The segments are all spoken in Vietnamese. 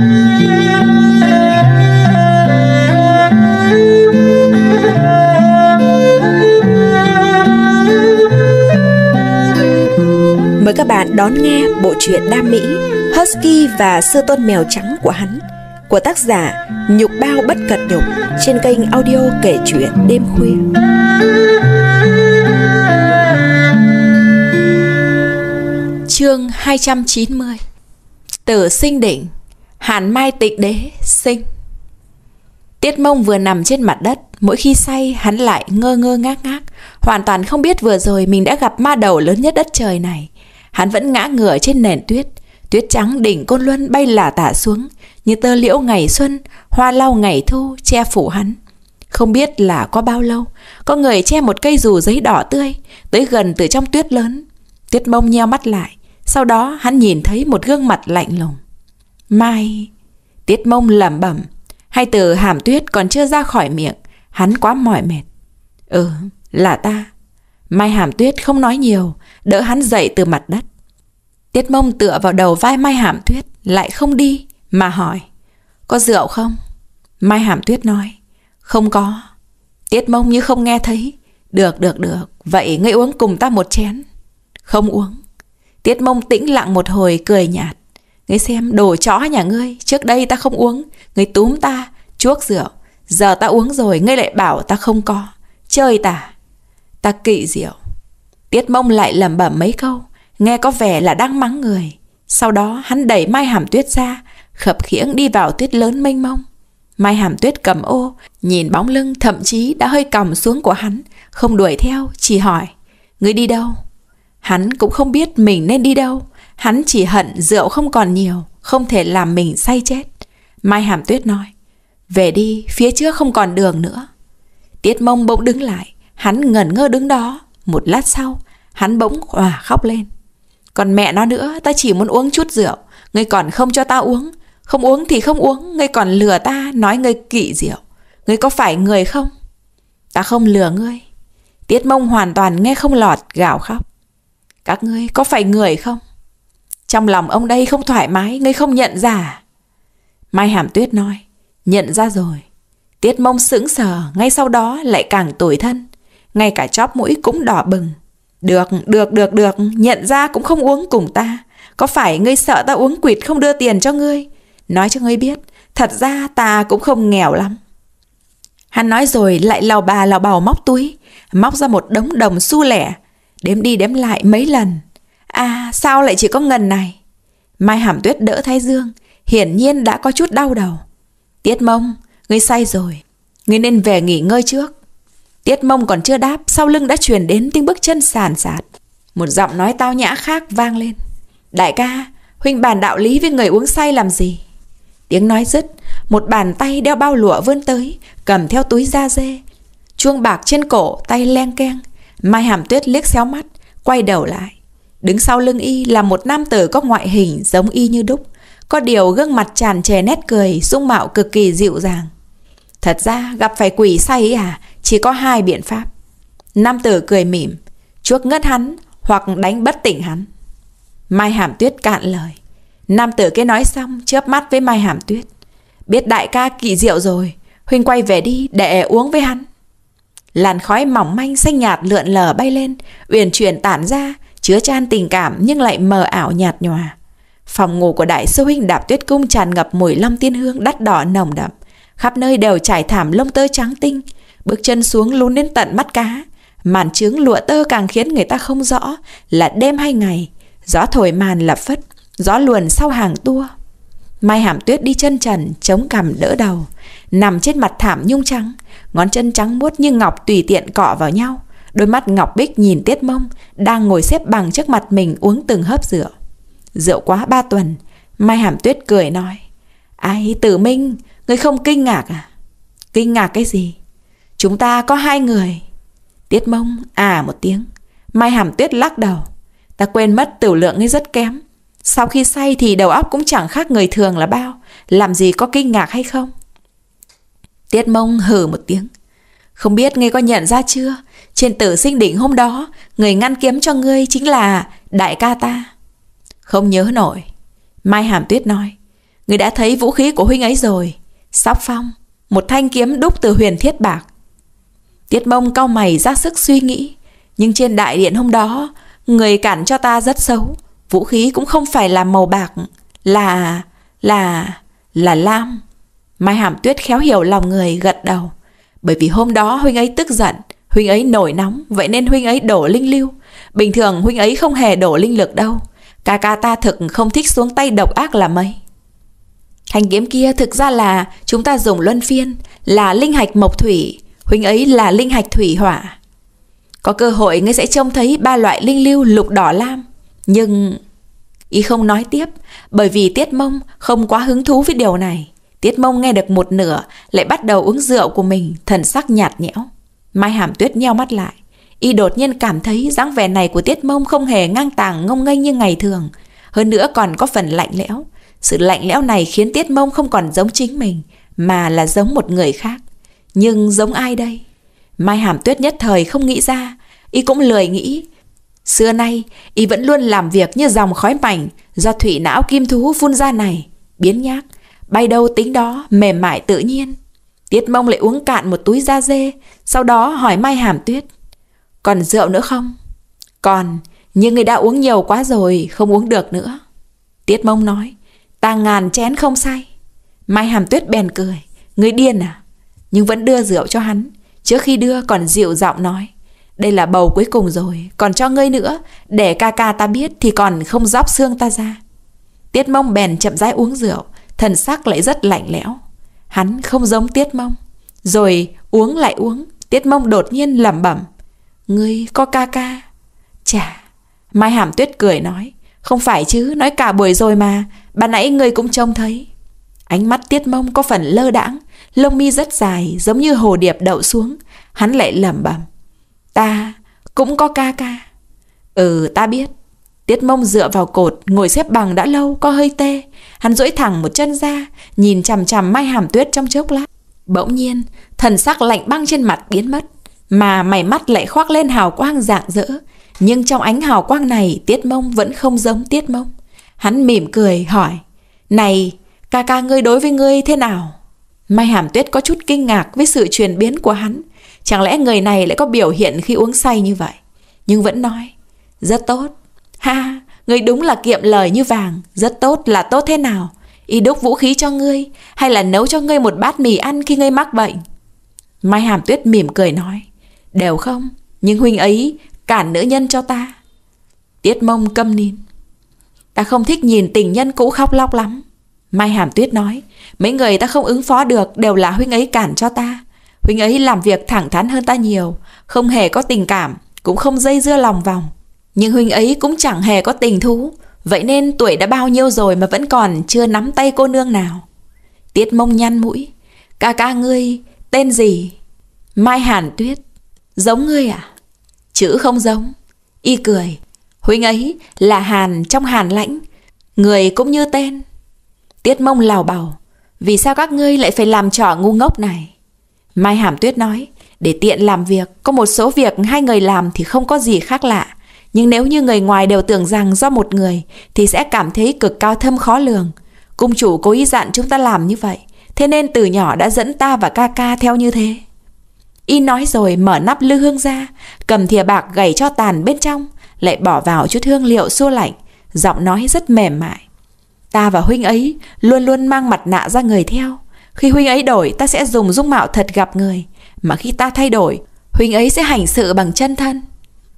Mời các bạn đón nghe bộ truyện đam mỹ Husky và sư tôn mèo trắng của hắn của tác giả Nhục Bao Bất Cật Nhục trên kênh audio kể chuyện đêm khuya. Chương 290 Tử sinh đỉnh Hàn Mai Tịch Đế sinh. Tiết Mông vừa nằm trên mặt đất, mỗi khi say hắn lại ngơ ngơ ngác ngác, hoàn toàn không biết vừa rồi mình đã gặp ma đầu lớn nhất đất trời này. Hắn vẫn ngã ngửa trên nền tuyết, tuyết trắng đỉnh côn luân bay lả tả xuống, như tơ liễu ngày xuân, hoa lau ngày thu che phủ hắn. Không biết là có bao lâu, có người che một cây dù giấy đỏ tươi, tới gần từ trong tuyết lớn. Tuyết Mông nheo mắt lại, sau đó hắn nhìn thấy một gương mặt lạnh lùng. Mai Tiết mông lẩm bẩm Hai từ hàm tuyết còn chưa ra khỏi miệng Hắn quá mỏi mệt Ừ là ta Mai hàm tuyết không nói nhiều Đỡ hắn dậy từ mặt đất Tiết mông tựa vào đầu vai Mai hàm tuyết Lại không đi mà hỏi Có rượu không Mai hàm tuyết nói Không có Tiết mông như không nghe thấy Được được được Vậy ngươi uống cùng ta một chén Không uống Tiết mông tĩnh lặng một hồi cười nhạt Ngươi xem đồ chó nhà ngươi Trước đây ta không uống Ngươi túm ta chuốc rượu Giờ ta uống rồi ngươi lại bảo ta không có Chơi ta Ta kỵ rượu Tiết mông lại lẩm bẩm mấy câu Nghe có vẻ là đang mắng người Sau đó hắn đẩy Mai Hàm Tuyết ra Khập khiễng đi vào tuyết lớn mênh mông Mai Hàm Tuyết cầm ô Nhìn bóng lưng thậm chí đã hơi còng xuống của hắn Không đuổi theo chỉ hỏi Ngươi đi đâu Hắn cũng không biết mình nên đi đâu Hắn chỉ hận rượu không còn nhiều, không thể làm mình say chết. Mai Hàm Tuyết nói, về đi, phía trước không còn đường nữa. Tiết mông bỗng đứng lại, hắn ngẩn ngơ đứng đó. Một lát sau, hắn bỗng hòa khóc lên. Còn mẹ nó nữa, ta chỉ muốn uống chút rượu, ngươi còn không cho ta uống. Không uống thì không uống, ngươi còn lừa ta, nói ngươi kỵ rượu. Ngươi có phải người không? Ta không lừa ngươi. Tiết mông hoàn toàn nghe không lọt, gào khóc. Các ngươi có phải người không? Trong lòng ông đây không thoải mái, ngươi không nhận ra à? Mai Hàm Tuyết nói, nhận ra rồi. Tiết mông sững sờ, ngay sau đó lại càng tủi thân. Ngay cả chóp mũi cũng đỏ bừng. Được, được, được, được, nhận ra cũng không uống cùng ta. Có phải ngươi sợ ta uống quỵt không đưa tiền cho ngươi? Nói cho ngươi biết, thật ra ta cũng không nghèo lắm. Hắn nói rồi lại lào bà lào bào móc túi, móc ra một đống đồng xu lẻ, đếm đi đếm lại mấy lần. À sao lại chỉ có ngần này Mai Hàm Tuyết đỡ Thái Dương Hiển nhiên đã có chút đau đầu Tiết mông Ngươi say rồi Ngươi nên về nghỉ ngơi trước Tiết mông còn chưa đáp Sau lưng đã truyền đến tiếng bước chân sàn sạt Một giọng nói tao nhã khác vang lên Đại ca Huynh bàn đạo lý với người uống say làm gì Tiếng nói dứt Một bàn tay đeo bao lụa vươn tới Cầm theo túi da dê Chuông bạc trên cổ tay len keng Mai hàm tuyết liếc xéo mắt Quay đầu lại Đứng sau lưng y là một nam tử có ngoại hình giống y như đúc, có điều gương mặt tràn trề nét cười, dung mạo cực kỳ dịu dàng. Thật ra gặp phải quỷ say à, chỉ có hai biện pháp. Nam tử cười mỉm, chuốc ngất hắn hoặc đánh bất tỉnh hắn. Mai Hàm Tuyết cạn lời. Nam tử kia nói xong chớp mắt với Mai Hàm Tuyết. Biết đại ca kỳ diệu rồi, Huynh quay về đi để uống với hắn. Làn khói mỏng manh xanh nhạt lượn lờ bay lên, uyển chuyển tản ra, chứa chan tình cảm nhưng lại mờ ảo nhạt nhòa. Phòng ngủ của đại sư huynh đạp tuyết cung tràn ngập mùi long tiên hương đắt đỏ nồng đậm. Khắp nơi đều trải thảm lông tơ trắng tinh, bước chân xuống lún đến tận mắt cá. Màn trướng lụa tơ càng khiến người ta không rõ là đêm hay ngày. Gió thổi màn là phất, gió luồn sau hàng tua. Mai hàm tuyết đi chân trần, chống cằm đỡ đầu. Nằm trên mặt thảm nhung trắng, ngón chân trắng muốt như ngọc tùy tiện cọ vào nhau. Đôi mắt ngọc bích nhìn Tiết Mông đang ngồi xếp bằng trước mặt mình uống từng hớp rượu. Rượu quá ba tuần, Mai Hàm Tuyết cười nói. Ai Tử Minh, người không kinh ngạc à? Kinh ngạc cái gì? Chúng ta có hai người. Tiết Mông à một tiếng. Mai Hàm Tuyết lắc đầu. Ta quên mất tiểu lượng ấy rất kém. Sau khi say thì đầu óc cũng chẳng khác người thường là bao. Làm gì có kinh ngạc hay không? Tiết Mông hừ một tiếng. Không biết ngươi có nhận ra chưa? Trên tử sinh đỉnh hôm đó, người ngăn kiếm cho ngươi chính là đại ca ta. Không nhớ nổi. Mai Hàm Tuyết nói, người đã thấy vũ khí của huynh ấy rồi. Sóc phong, một thanh kiếm đúc từ huyền thiết bạc. Tiết mông cau mày ra sức suy nghĩ, nhưng trên đại điện hôm đó, người cản cho ta rất xấu. Vũ khí cũng không phải là màu bạc, là... là... là lam. Mai Hàm Tuyết khéo hiểu lòng người gật đầu, bởi vì hôm đó huynh ấy tức giận, Huynh ấy nổi nóng, vậy nên huynh ấy đổ linh lưu. Bình thường huynh ấy không hề đổ linh lực đâu. ca ca ta thực không thích xuống tay độc ác là mấy. Hành kiếm kia thực ra là chúng ta dùng luân phiên, là linh hạch mộc thủy, huynh ấy là linh hạch thủy hỏa. Có cơ hội ngươi sẽ trông thấy ba loại linh lưu lục đỏ lam. Nhưng... y không nói tiếp, bởi vì Tiết Mông không quá hứng thú với điều này. Tiết Mông nghe được một nửa, lại bắt đầu uống rượu của mình, thần sắc nhạt nhẽo. Mai Hàm Tuyết nheo mắt lại. Y đột nhiên cảm thấy dáng vẻ này của Tiết Mông không hề ngang tàng ngông nghênh như ngày thường. Hơn nữa còn có phần lạnh lẽo. Sự lạnh lẽo này khiến Tiết Mông không còn giống chính mình, mà là giống một người khác. Nhưng giống ai đây? Mai Hàm Tuyết nhất thời không nghĩ ra, y cũng lười nghĩ. Xưa nay, y vẫn luôn làm việc như dòng khói mảnh do thủy não kim thú phun ra này, biến nhác, bay đâu tính đó, mềm mại tự nhiên. Tiết mông lại uống cạn một túi da dê, sau đó hỏi Mai Hàm Tuyết. Còn rượu nữa không? Còn, nhưng người đã uống nhiều quá rồi, không uống được nữa. Tiết mông nói, ta ngàn chén không say. Mai Hàm Tuyết bèn cười, người điên à? Nhưng vẫn đưa rượu cho hắn, trước khi đưa còn dịu giọng nói. Đây là bầu cuối cùng rồi, còn cho ngươi nữa, để ca ca ta biết thì còn không dóc xương ta ra. Tiết mông bèn chậm rãi uống rượu, thần sắc lại rất lạnh lẽo. Hắn không giống Tiết Mông. Rồi uống lại uống, Tiết Mông đột nhiên lẩm bẩm. Ngươi có ca ca. chả Mai Hàm Tuyết cười nói. Không phải chứ, nói cả buổi rồi mà, bà nãy ngươi cũng trông thấy. Ánh mắt Tiết Mông có phần lơ đãng, lông mi rất dài giống như hồ điệp đậu xuống, hắn lại lẩm bẩm. Ta cũng có ca ca. Ừ, ta biết, Tiết mông dựa vào cột, ngồi xếp bằng đã lâu, có hơi tê. Hắn duỗi thẳng một chân ra, nhìn chằm chằm mai hàm tuyết trong chốc lát. Bỗng nhiên, thần sắc lạnh băng trên mặt biến mất, mà mày mắt lại khoác lên hào quang rạng rỡ. Nhưng trong ánh hào quang này, tiết mông vẫn không giống tiết mông. Hắn mỉm cười, hỏi, Này, ca ca ngươi đối với ngươi thế nào? Mai hàm tuyết có chút kinh ngạc với sự chuyển biến của hắn. Chẳng lẽ người này lại có biểu hiện khi uống say như vậy? Nhưng vẫn nói, rất tốt, Ha, ngươi đúng là kiệm lời như vàng, rất tốt là tốt thế nào. Y đúc vũ khí cho ngươi, hay là nấu cho ngươi một bát mì ăn khi ngươi mắc bệnh. Mai Hàm Tuyết mỉm cười nói, đều không, nhưng huynh ấy cản nữ nhân cho ta. Tiết mông câm nín. Ta không thích nhìn tình nhân cũ khóc lóc lắm. Mai Hàm Tuyết nói, mấy người ta không ứng phó được đều là huynh ấy cản cho ta. Huynh ấy làm việc thẳng thắn hơn ta nhiều, không hề có tình cảm, cũng không dây dưa lòng vòng. Nhưng huynh ấy cũng chẳng hề có tình thú Vậy nên tuổi đã bao nhiêu rồi mà vẫn còn chưa nắm tay cô nương nào Tiết mông nhăn mũi Ca ca ngươi tên gì Mai Hàn Tuyết Giống ngươi à Chữ không giống Y cười Huynh ấy là Hàn trong Hàn lãnh Người cũng như tên Tiết mông lào bảo Vì sao các ngươi lại phải làm trò ngu ngốc này Mai Hàm Tuyết nói Để tiện làm việc Có một số việc hai người làm thì không có gì khác lạ nhưng nếu như người ngoài đều tưởng rằng do một người thì sẽ cảm thấy cực cao thâm khó lường. Cung chủ cố ý dặn chúng ta làm như vậy, thế nên từ nhỏ đã dẫn ta và ca ca theo như thế. Y nói rồi mở nắp lư hương ra, cầm thìa bạc gầy cho tàn bên trong, lại bỏ vào chút hương liệu xua lạnh, giọng nói rất mềm mại. Ta và huynh ấy luôn luôn mang mặt nạ ra người theo. Khi huynh ấy đổi, ta sẽ dùng dung mạo thật gặp người, mà khi ta thay đổi, huynh ấy sẽ hành sự bằng chân thân.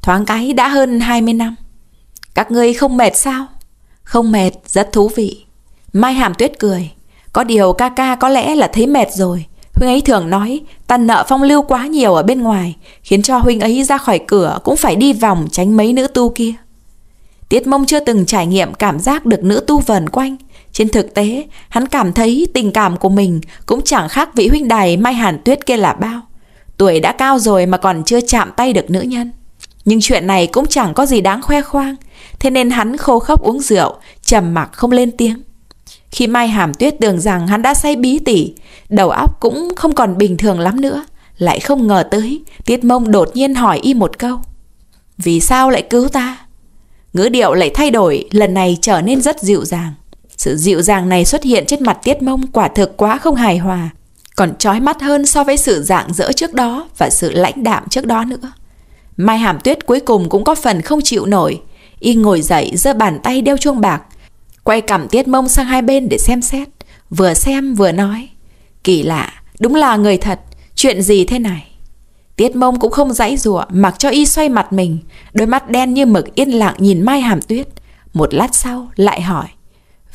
Thoáng cái đã hơn 20 năm Các ngươi không mệt sao Không mệt rất thú vị Mai Hàm Tuyết cười Có điều ca ca có lẽ là thấy mệt rồi Huynh ấy thường nói ta nợ phong lưu quá nhiều ở bên ngoài Khiến cho Huynh ấy ra khỏi cửa Cũng phải đi vòng tránh mấy nữ tu kia Tiết mông chưa từng trải nghiệm cảm giác được nữ tu vần quanh Trên thực tế hắn cảm thấy tình cảm của mình Cũng chẳng khác vị huynh đài Mai Hàn Tuyết kia là bao Tuổi đã cao rồi mà còn chưa chạm tay được nữ nhân nhưng chuyện này cũng chẳng có gì đáng khoe khoang, thế nên hắn khô khốc uống rượu, trầm mặc không lên tiếng. Khi Mai Hàm Tuyết tưởng rằng hắn đã say bí tỉ, đầu óc cũng không còn bình thường lắm nữa, lại không ngờ tới, Tiết Mông đột nhiên hỏi y một câu. Vì sao lại cứu ta? Ngữ điệu lại thay đổi, lần này trở nên rất dịu dàng. Sự dịu dàng này xuất hiện trên mặt Tiết Mông quả thực quá không hài hòa, còn trói mắt hơn so với sự dạng dỡ trước đó và sự lãnh đạm trước đó nữa. Mai Hàm Tuyết cuối cùng cũng có phần không chịu nổi, y ngồi dậy giơ bàn tay đeo chuông bạc, quay cằm Tiết Mông sang hai bên để xem xét, vừa xem vừa nói: "Kỳ lạ, đúng là người thật, chuyện gì thế này?" Tiết Mông cũng không dãy rủa mặc cho y xoay mặt mình, đôi mắt đen như mực yên lặng nhìn Mai Hàm Tuyết, một lát sau lại hỏi: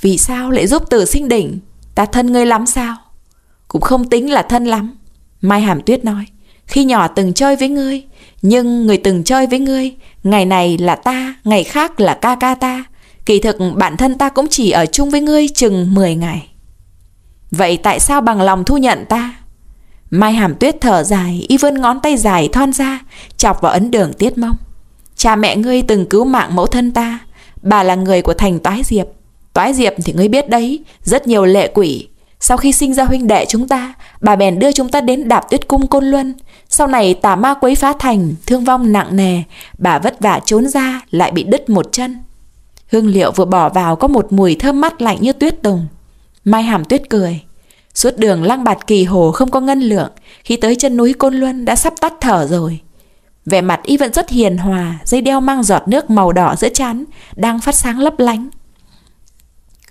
"Vì sao lại giúp Tử Sinh Đỉnh, ta thân ngươi lắm sao?" Cũng không tính là thân lắm, Mai Hàm Tuyết nói. Khi nhỏ từng chơi với ngươi, nhưng người từng chơi với ngươi, ngày này là ta, ngày khác là ca ca ta. Kỳ thực bản thân ta cũng chỉ ở chung với ngươi chừng 10 ngày. Vậy tại sao bằng lòng thu nhận ta? Mai hàm tuyết thở dài, y vươn ngón tay dài thon ra, chọc vào ấn đường tiết mông. Cha mẹ ngươi từng cứu mạng mẫu thân ta, bà là người của thành Toái Diệp. Toái Diệp thì ngươi biết đấy, rất nhiều lệ quỷ, sau khi sinh ra huynh đệ chúng ta, bà bèn đưa chúng ta đến đạp tuyết cung Côn Luân. Sau này tà ma quấy phá thành, thương vong nặng nề, bà vất vả trốn ra lại bị đứt một chân. Hương liệu vừa bỏ vào có một mùi thơm mắt lạnh như tuyết tùng. Mai hàm tuyết cười. Suốt đường lăng bạt kỳ hồ không có ngân lượng, khi tới chân núi Côn Luân đã sắp tắt thở rồi. Vẻ mặt y vẫn rất hiền hòa, dây đeo mang giọt nước màu đỏ giữa chán, đang phát sáng lấp lánh.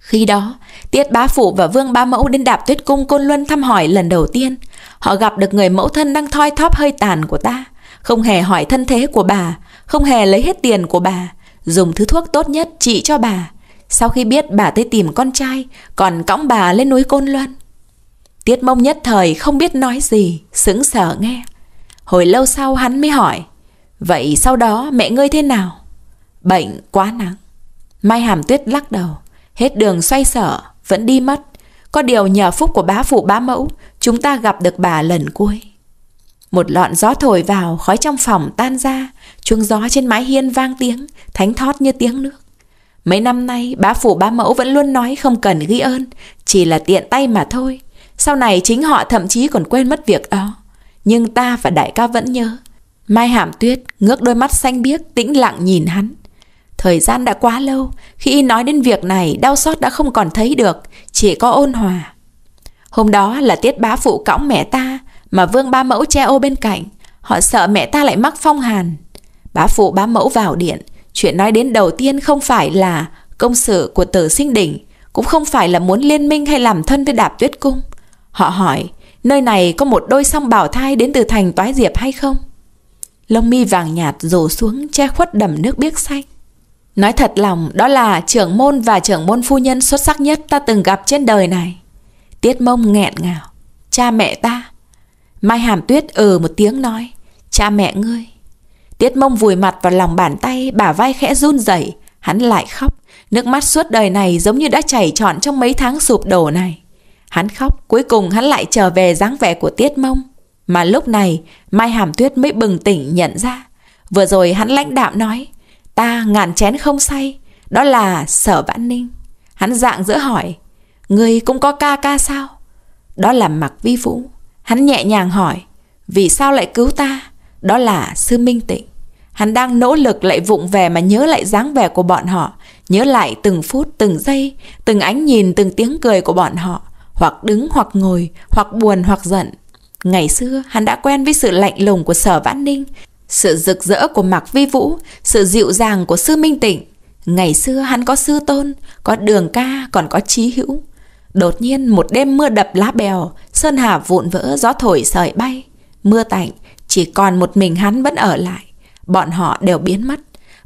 Khi đó, Tiết Bá Phụ và Vương Bá Mẫu đến đạp tuyết cung Côn Luân thăm hỏi lần đầu tiên. Họ gặp được người mẫu thân đang thoi thóp hơi tàn của ta. Không hề hỏi thân thế của bà, không hề lấy hết tiền của bà. Dùng thứ thuốc tốt nhất trị cho bà. Sau khi biết bà tới tìm con trai, còn cõng bà lên núi Côn Luân. Tiết mông nhất thời không biết nói gì, sững sờ nghe. Hồi lâu sau hắn mới hỏi, vậy sau đó mẹ ngươi thế nào? Bệnh quá nặng Mai Hàm Tuyết lắc đầu. Hết đường xoay sở, vẫn đi mất. Có điều nhờ phúc của bá phụ bá mẫu, chúng ta gặp được bà lần cuối. Một lọn gió thổi vào, khói trong phòng tan ra, chuông gió trên mái hiên vang tiếng, thánh thót như tiếng nước. Mấy năm nay, bá phụ bá mẫu vẫn luôn nói không cần ghi ơn, chỉ là tiện tay mà thôi. Sau này chính họ thậm chí còn quên mất việc đó. Nhưng ta và đại ca vẫn nhớ. Mai Hàm Tuyết ngước đôi mắt xanh biếc tĩnh lặng nhìn hắn. Thời gian đã quá lâu, khi nói đến việc này đau xót đã không còn thấy được, chỉ có ôn hòa. Hôm đó là tiết bá phụ cõng mẹ ta mà vương ba mẫu che ô bên cạnh. Họ sợ mẹ ta lại mắc phong hàn. Bá phụ bá mẫu vào điện, chuyện nói đến đầu tiên không phải là công sự của tử sinh đỉnh, cũng không phải là muốn liên minh hay làm thân với đạp tuyết cung. Họ hỏi, nơi này có một đôi song bảo thai đến từ thành toái diệp hay không? Lông mi vàng nhạt rổ xuống che khuất đầm nước biếc xanh. Nói thật lòng, đó là trưởng môn và trưởng môn phu nhân xuất sắc nhất ta từng gặp trên đời này. Tiết mông nghẹn ngào. Cha mẹ ta. Mai hàm tuyết ừ một tiếng nói. Cha mẹ ngươi. Tiết mông vùi mặt vào lòng bàn tay, bả vai khẽ run rẩy Hắn lại khóc. Nước mắt suốt đời này giống như đã chảy trọn trong mấy tháng sụp đổ này. Hắn khóc, cuối cùng hắn lại trở về dáng vẻ của Tiết Mông. Mà lúc này, Mai Hàm Tuyết mới bừng tỉnh nhận ra. Vừa rồi hắn lãnh đạm nói, Ta ngàn chén không say Đó là sở vãn ninh Hắn dạng giữa hỏi Người cũng có ca ca sao Đó là mặc vi vũ Hắn nhẹ nhàng hỏi Vì sao lại cứu ta Đó là sư minh tịnh Hắn đang nỗ lực lại vụng về mà nhớ lại dáng vẻ của bọn họ Nhớ lại từng phút, từng giây Từng ánh nhìn, từng tiếng cười của bọn họ Hoặc đứng hoặc ngồi Hoặc buồn hoặc giận Ngày xưa hắn đã quen với sự lạnh lùng của sở vãn ninh sự rực rỡ của Mạc Vi Vũ, sự dịu dàng của Sư Minh Tịnh. Ngày xưa hắn có sư tôn, có đường ca, còn có trí hữu. Đột nhiên một đêm mưa đập lá bèo, sơn hà vụn vỡ gió thổi sợi bay. Mưa tạnh, chỉ còn một mình hắn vẫn ở lại. Bọn họ đều biến mất.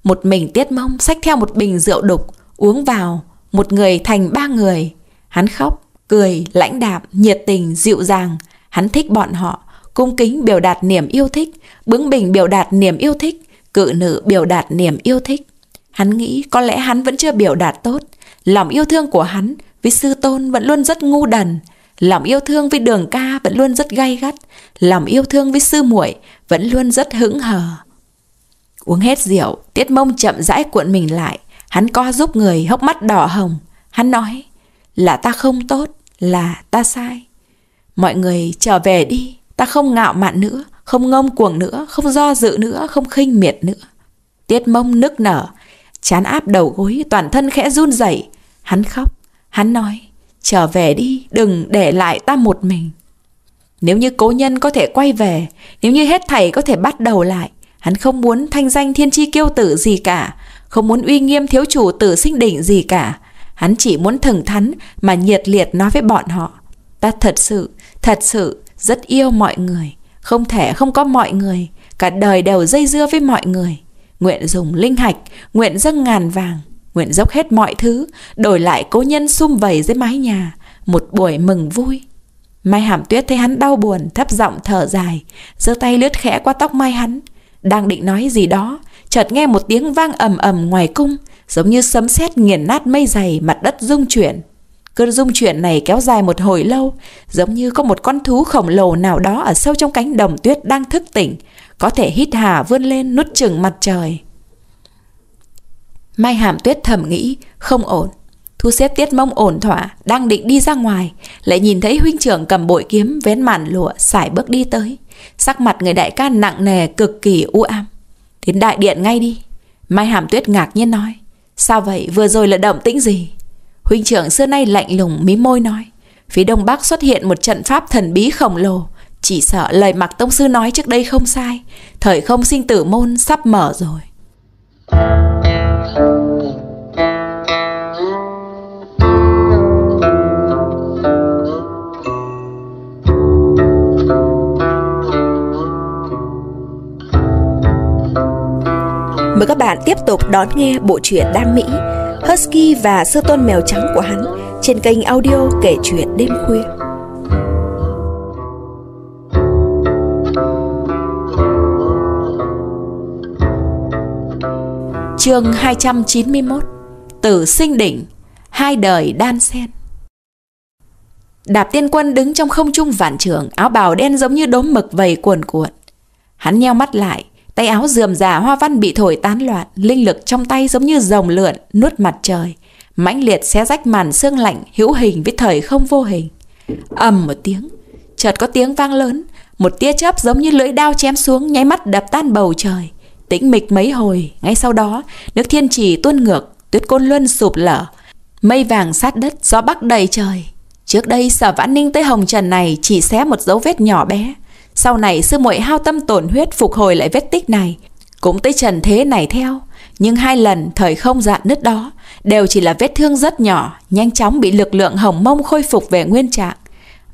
Một mình tiết mông xách theo một bình rượu đục, uống vào, một người thành ba người. Hắn khóc, cười, lãnh đạm, nhiệt tình, dịu dàng. Hắn thích bọn họ, Cung kính biểu đạt niềm yêu thích, bướng bỉnh biểu đạt niềm yêu thích, cự nữ biểu đạt niềm yêu thích. Hắn nghĩ có lẽ hắn vẫn chưa biểu đạt tốt. Lòng yêu thương của hắn với sư tôn vẫn luôn rất ngu đần. Lòng yêu thương với đường ca vẫn luôn rất gay gắt. Lòng yêu thương với sư muội vẫn luôn rất hững hờ. Uống hết rượu, tiết mông chậm rãi cuộn mình lại. Hắn co giúp người hốc mắt đỏ hồng. Hắn nói, là ta không tốt, là ta sai. Mọi người trở về đi. Ta không ngạo mạn nữa, không ngông cuồng nữa, không do dự nữa, không khinh miệt nữa. Tiết mông nức nở, chán áp đầu gối, toàn thân khẽ run rẩy. Hắn khóc, hắn nói, trở về đi, đừng để lại ta một mình. Nếu như cố nhân có thể quay về, nếu như hết thầy có thể bắt đầu lại, hắn không muốn thanh danh thiên chi kiêu tử gì cả, không muốn uy nghiêm thiếu chủ tử sinh đỉnh gì cả. Hắn chỉ muốn thẳng thắn mà nhiệt liệt nói với bọn họ. Ta thật sự, thật sự, rất yêu mọi người, không thể không có mọi người, cả đời đều dây dưa với mọi người. Nguyện dùng linh hạch, nguyện dâng ngàn vàng, nguyện dốc hết mọi thứ, đổi lại cố nhân xung vầy dưới mái nhà, một buổi mừng vui. Mai Hàm Tuyết thấy hắn đau buồn, thấp giọng thở dài, giơ tay lướt khẽ qua tóc mai hắn, đang định nói gì đó, chợt nghe một tiếng vang ầm ầm ngoài cung, giống như sấm sét nghiền nát mây dày, mặt đất rung chuyển. Cơn rung chuyển này kéo dài một hồi lâu, giống như có một con thú khổng lồ nào đó ở sâu trong cánh đồng tuyết đang thức tỉnh, có thể hít hà vươn lên nút chừng mặt trời. Mai hàm tuyết thầm nghĩ, không ổn. Thu xếp tiết mông ổn thỏa, đang định đi ra ngoài, lại nhìn thấy huynh trưởng cầm bội kiếm vén màn lụa, xải bước đi tới. Sắc mặt người đại ca nặng nề, cực kỳ u ám. Đến đại điện ngay đi. Mai hàm tuyết ngạc nhiên nói, sao vậy vừa rồi là động tĩnh gì? Huynh trưởng xưa nay lạnh lùng mí môi nói Phía Đông Bắc xuất hiện một trận pháp thần bí khổng lồ Chỉ sợ lời mặc Tông Sư nói trước đây không sai Thời không sinh tử môn sắp mở rồi Mời các bạn tiếp tục đón nghe bộ truyện Đam Mỹ Husky và sơ tôn mèo trắng của hắn trên kênh audio kể chuyện đêm khuya. Chương 291 Tử sinh đỉnh Hai đời đan xen. Đạp tiên quân đứng trong không trung vạn trường Áo bào đen giống như đốm mực vầy cuồn cuộn Hắn nheo mắt lại Tay áo rườm rà hoa văn bị thổi tán loạn, linh lực trong tay giống như rồng lượn, nuốt mặt trời. mãnh liệt xé rách màn xương lạnh, hữu hình với thời không vô hình. ầm một tiếng, chợt có tiếng vang lớn, một tia chớp giống như lưỡi đao chém xuống nháy mắt đập tan bầu trời. Tĩnh mịch mấy hồi, ngay sau đó, nước thiên trì tuôn ngược, tuyết côn luân sụp lở. Mây vàng sát đất, gió bắc đầy trời. Trước đây sở vãn ninh tới hồng trần này chỉ xé một dấu vết nhỏ bé, sau này sư muội hao tâm tổn huyết phục hồi lại vết tích này, cũng tới trần thế này theo, nhưng hai lần thời không dạn nứt đó đều chỉ là vết thương rất nhỏ, nhanh chóng bị lực lượng hồng mông khôi phục về nguyên trạng.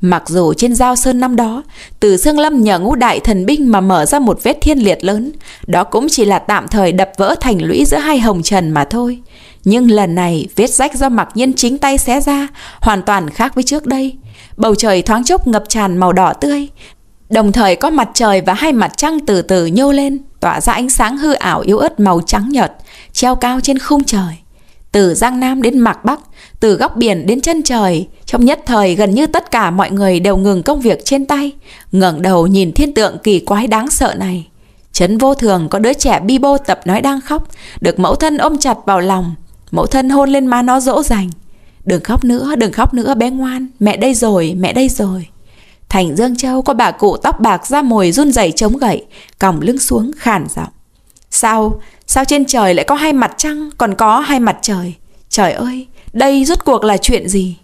Mặc dù trên giao sơn năm đó, Từ xương Lâm nhờ ngũ đại thần binh mà mở ra một vết thiên liệt lớn, đó cũng chỉ là tạm thời đập vỡ thành lũy giữa hai hồng trần mà thôi. Nhưng lần này, vết rách do mặc nhiên chính tay xé ra, hoàn toàn khác với trước đây. Bầu trời thoáng chốc ngập tràn màu đỏ tươi, Đồng thời có mặt trời và hai mặt trăng từ từ nhô lên, tỏa ra ánh sáng hư ảo yếu ớt màu trắng nhợt, treo cao trên khung trời. Từ Giang Nam đến Mạc Bắc, từ góc biển đến chân trời, trong nhất thời gần như tất cả mọi người đều ngừng công việc trên tay, ngẩng đầu nhìn thiên tượng kỳ quái đáng sợ này. Trấn vô thường có đứa trẻ bi bô tập nói đang khóc, được mẫu thân ôm chặt vào lòng, mẫu thân hôn lên má nó dỗ dành. Đừng khóc nữa, đừng khóc nữa bé ngoan, mẹ đây rồi, mẹ đây rồi. Thành Dương Châu có bà cụ tóc bạc ra mồi run rẩy chống gậy, còng lưng xuống khản giọng. Sao? Sao trên trời lại có hai mặt trăng, còn có hai mặt trời? Trời ơi, đây rốt cuộc là chuyện gì?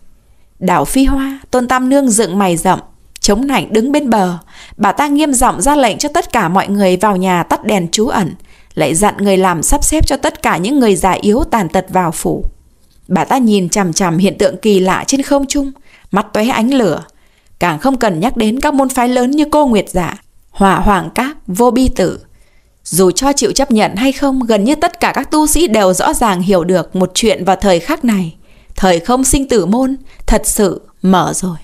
Đảo Phi Hoa, Tôn Tam Nương dựng mày rậm, chống nạnh đứng bên bờ. Bà ta nghiêm giọng ra lệnh cho tất cả mọi người vào nhà tắt đèn trú ẩn, lại dặn người làm sắp xếp cho tất cả những người già yếu tàn tật vào phủ. Bà ta nhìn chằm chằm hiện tượng kỳ lạ trên không trung, mắt tóe ánh lửa, càng không cần nhắc đến các môn phái lớn như cô Nguyệt Giả, dạ, Hỏa Hoàng Các, Vô Bi Tử. Dù cho chịu chấp nhận hay không, gần như tất cả các tu sĩ đều rõ ràng hiểu được một chuyện vào thời khắc này. Thời không sinh tử môn, thật sự mở rồi.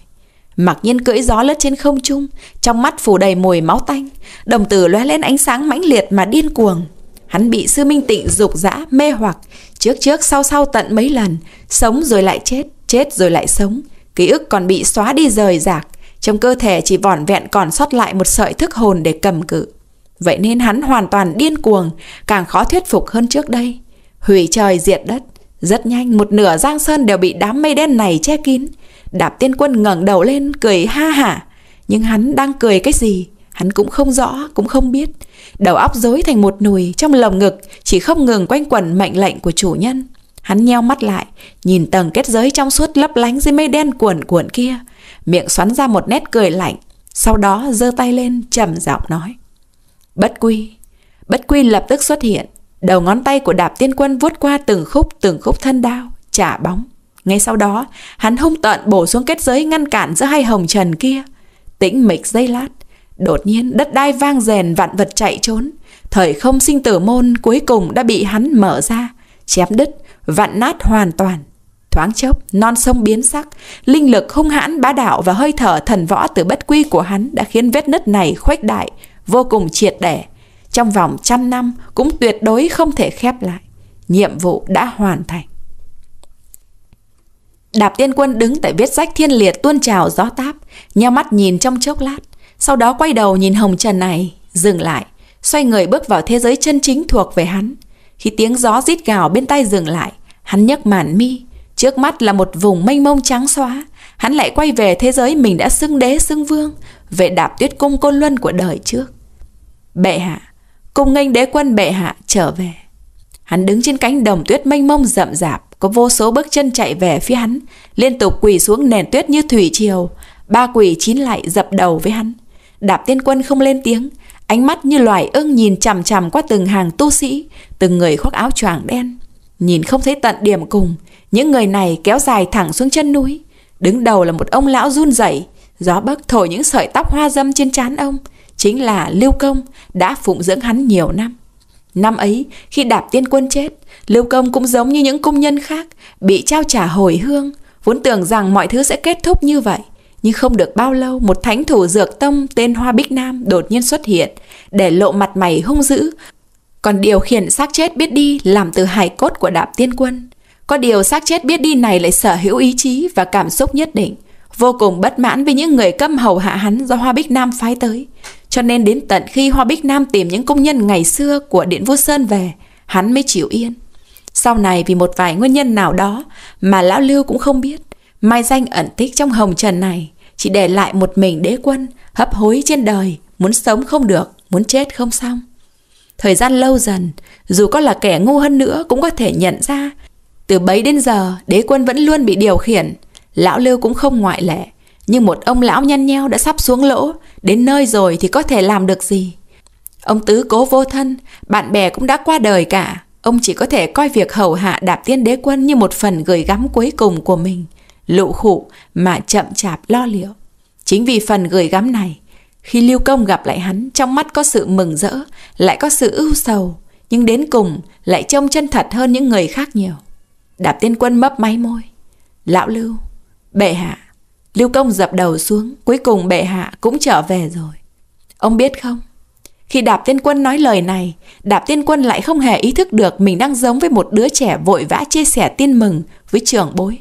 Mặc nhiên cưỡi gió lướt trên không trung, trong mắt phủ đầy mùi máu tanh, đồng tử lóe lên ánh sáng mãnh liệt mà điên cuồng. Hắn bị sư minh tịnh dục dã, mê hoặc, trước trước sau sau tận mấy lần, sống rồi lại chết, chết rồi lại sống, Ký ức còn bị xóa đi rời rạc, trong cơ thể chỉ vỏn vẹn còn sót lại một sợi thức hồn để cầm cự. Vậy nên hắn hoàn toàn điên cuồng, càng khó thuyết phục hơn trước đây. Hủy trời diệt đất, rất nhanh một nửa giang sơn đều bị đám mây đen này che kín. Đạp tiên quân ngẩng đầu lên cười ha hả, nhưng hắn đang cười cái gì? Hắn cũng không rõ, cũng không biết. Đầu óc rối thành một nùi, trong lồng ngực chỉ không ngừng quanh quẩn mệnh lệnh của chủ nhân. Hắn nheo mắt lại, nhìn tầng kết giới trong suốt lấp lánh dưới mây đen cuộn cuộn kia. Miệng xoắn ra một nét cười lạnh, sau đó giơ tay lên trầm giọng nói. Bất quy. Bất quy lập tức xuất hiện. Đầu ngón tay của đạp tiên quân vuốt qua từng khúc từng khúc thân đao, trả bóng. Ngay sau đó, hắn hung tợn bổ xuống kết giới ngăn cản giữa hai hồng trần kia. Tĩnh mịch giây lát, đột nhiên đất đai vang rèn vạn vật chạy trốn. Thời không sinh tử môn cuối cùng đã bị hắn mở ra, chém đứt, vặn nát hoàn toàn. Thoáng chốc, non sông biến sắc, linh lực hung hãn bá đạo và hơi thở thần võ từ bất quy của hắn đã khiến vết nứt này khuếch đại, vô cùng triệt để. Trong vòng trăm năm cũng tuyệt đối không thể khép lại. Nhiệm vụ đã hoàn thành. Đạp tiên quân đứng tại vết rách thiên liệt tuôn trào gió táp, nheo mắt nhìn trong chốc lát, sau đó quay đầu nhìn hồng trần này, dừng lại, xoay người bước vào thế giới chân chính thuộc về hắn. Khi tiếng gió rít gào bên tay dừng lại, Hắn nhấc màn mi, trước mắt là một vùng mênh mông trắng xóa, hắn lại quay về thế giới mình đã xưng đế xưng vương, về đạp tuyết cung côn luân của đời trước. Bệ hạ, cung nghênh đế quân bệ hạ trở về. Hắn đứng trên cánh đồng tuyết mênh mông rậm rạp, có vô số bước chân chạy về phía hắn, liên tục quỳ xuống nền tuyết như thủy triều, ba quỳ chín lại dập đầu với hắn. Đạp tiên quân không lên tiếng, ánh mắt như loài ưng nhìn chằm chằm qua từng hàng tu sĩ, từng người khoác áo choàng đen. Nhìn không thấy tận điểm cùng, những người này kéo dài thẳng xuống chân núi. Đứng đầu là một ông lão run rẩy, gió bấc thổi những sợi tóc hoa dâm trên trán ông, chính là Lưu Công đã phụng dưỡng hắn nhiều năm. Năm ấy, khi đạp tiên quân chết, Lưu Công cũng giống như những công nhân khác, bị trao trả hồi hương, vốn tưởng rằng mọi thứ sẽ kết thúc như vậy. Nhưng không được bao lâu, một thánh thủ dược tông tên Hoa Bích Nam đột nhiên xuất hiện, để lộ mặt mày hung dữ, còn điều khiển xác chết biết đi làm từ hài cốt của đạp tiên quân. Có điều xác chết biết đi này lại sở hữu ý chí và cảm xúc nhất định, vô cùng bất mãn với những người câm hầu hạ hắn do Hoa Bích Nam phái tới. Cho nên đến tận khi Hoa Bích Nam tìm những công nhân ngày xưa của Điện Vua Sơn về, hắn mới chịu yên. Sau này vì một vài nguyên nhân nào đó mà Lão Lưu cũng không biết, Mai Danh ẩn tích trong hồng trần này, chỉ để lại một mình đế quân, hấp hối trên đời, muốn sống không được, muốn chết không xong. Thời gian lâu dần, dù có là kẻ ngu hơn nữa cũng có thể nhận ra. Từ bấy đến giờ, đế quân vẫn luôn bị điều khiển. Lão Lưu cũng không ngoại lệ. Nhưng một ông lão nhăn nheo đã sắp xuống lỗ, đến nơi rồi thì có thể làm được gì? Ông Tứ cố vô thân, bạn bè cũng đã qua đời cả. Ông chỉ có thể coi việc hầu hạ đạp tiên đế quân như một phần gửi gắm cuối cùng của mình. Lụ khụ mà chậm chạp lo liệu. Chính vì phần gửi gắm này, khi Lưu Công gặp lại hắn, trong mắt có sự mừng rỡ, lại có sự ưu sầu, nhưng đến cùng lại trông chân thật hơn những người khác nhiều. Đạp tiên quân mấp máy môi. Lão Lưu, bệ hạ. Lưu Công dập đầu xuống, cuối cùng bệ hạ cũng trở về rồi. Ông biết không, khi Đạp Tiên Quân nói lời này, Đạp Tiên Quân lại không hề ý thức được mình đang giống với một đứa trẻ vội vã chia sẻ tin mừng với trưởng bối.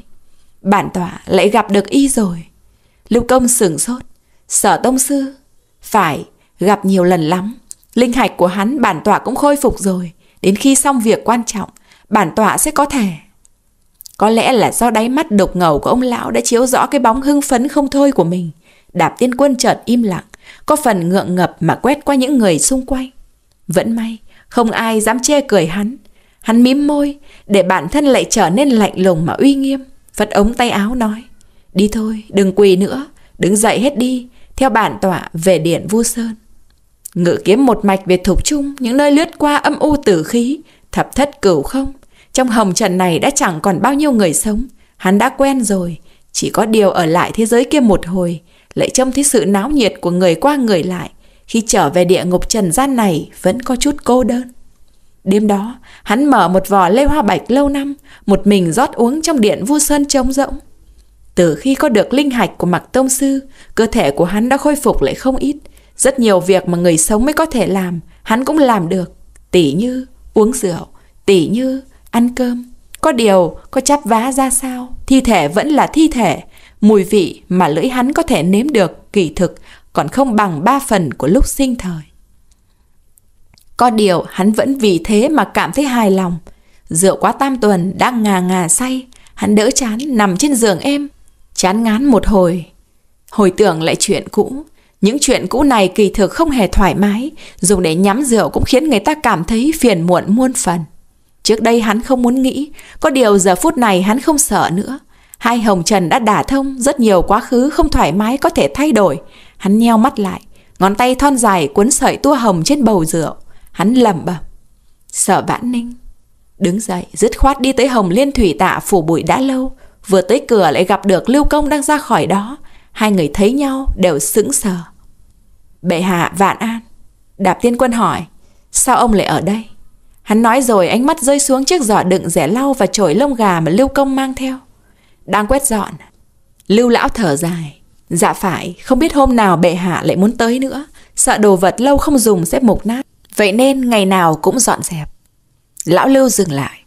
Bản tọa lại gặp được y rồi. Lưu Công sửng sốt, sở tông sư phải, gặp nhiều lần lắm. Linh hạch của hắn bản tọa cũng khôi phục rồi. Đến khi xong việc quan trọng, bản tọa sẽ có thể. Có lẽ là do đáy mắt độc ngầu của ông lão đã chiếu rõ cái bóng hưng phấn không thôi của mình. Đạp tiên quân chợt im lặng, có phần ngượng ngập mà quét qua những người xung quanh. Vẫn may, không ai dám chê cười hắn. Hắn mím môi, để bản thân lại trở nên lạnh lùng mà uy nghiêm. Phật ống tay áo nói, đi thôi, đừng quỳ nữa, đứng dậy hết đi, theo bản tọa về điện Vu Sơn. Ngự kiếm một mạch về thục trung, những nơi lướt qua âm u tử khí, thập thất cửu không. Trong hồng trần này đã chẳng còn bao nhiêu người sống, hắn đã quen rồi, chỉ có điều ở lại thế giới kia một hồi, lại trông thấy sự náo nhiệt của người qua người lại, khi trở về địa ngục trần gian này vẫn có chút cô đơn. Đêm đó, hắn mở một vò lê hoa bạch lâu năm, một mình rót uống trong điện vu sơn trống rỗng. Từ khi có được linh hạch của Mạc Tông Sư, cơ thể của hắn đã khôi phục lại không ít. Rất nhiều việc mà người sống mới có thể làm, hắn cũng làm được. tỷ như uống rượu, tỷ như ăn cơm. Có điều, có chắp vá ra sao, thi thể vẫn là thi thể. Mùi vị mà lưỡi hắn có thể nếm được kỳ thực còn không bằng ba phần của lúc sinh thời. Có điều hắn vẫn vì thế mà cảm thấy hài lòng. Rượu quá tam tuần đang ngà ngà say, hắn đỡ chán nằm trên giường êm, Chán ngán một hồi, hồi tưởng lại chuyện cũ, những chuyện cũ này kỳ thực không hề thoải mái, dùng để nhắm rượu cũng khiến người ta cảm thấy phiền muộn muôn phần. Trước đây hắn không muốn nghĩ, có điều giờ phút này hắn không sợ nữa. Hai hồng trần đã đả thông, rất nhiều quá khứ không thoải mái có thể thay đổi. Hắn nheo mắt lại, ngón tay thon dài cuốn sợi tua hồng trên bầu rượu. Hắn lẩm bẩm Sợ vãn ninh. Đứng dậy, dứt khoát đi tới hồng liên thủy tạ phủ bụi đã lâu. Vừa tới cửa lại gặp được Lưu Công đang ra khỏi đó. Hai người thấy nhau đều sững sờ. Bệ hạ vạn an. Đạp tiên quân hỏi, sao ông lại ở đây? Hắn nói rồi ánh mắt rơi xuống chiếc giỏ đựng rẻ lau và chổi lông gà mà Lưu Công mang theo. Đang quét dọn. Lưu lão thở dài. Dạ phải, không biết hôm nào bệ hạ lại muốn tới nữa. Sợ đồ vật lâu không dùng sẽ mục nát. Vậy nên ngày nào cũng dọn dẹp. Lão Lưu dừng lại.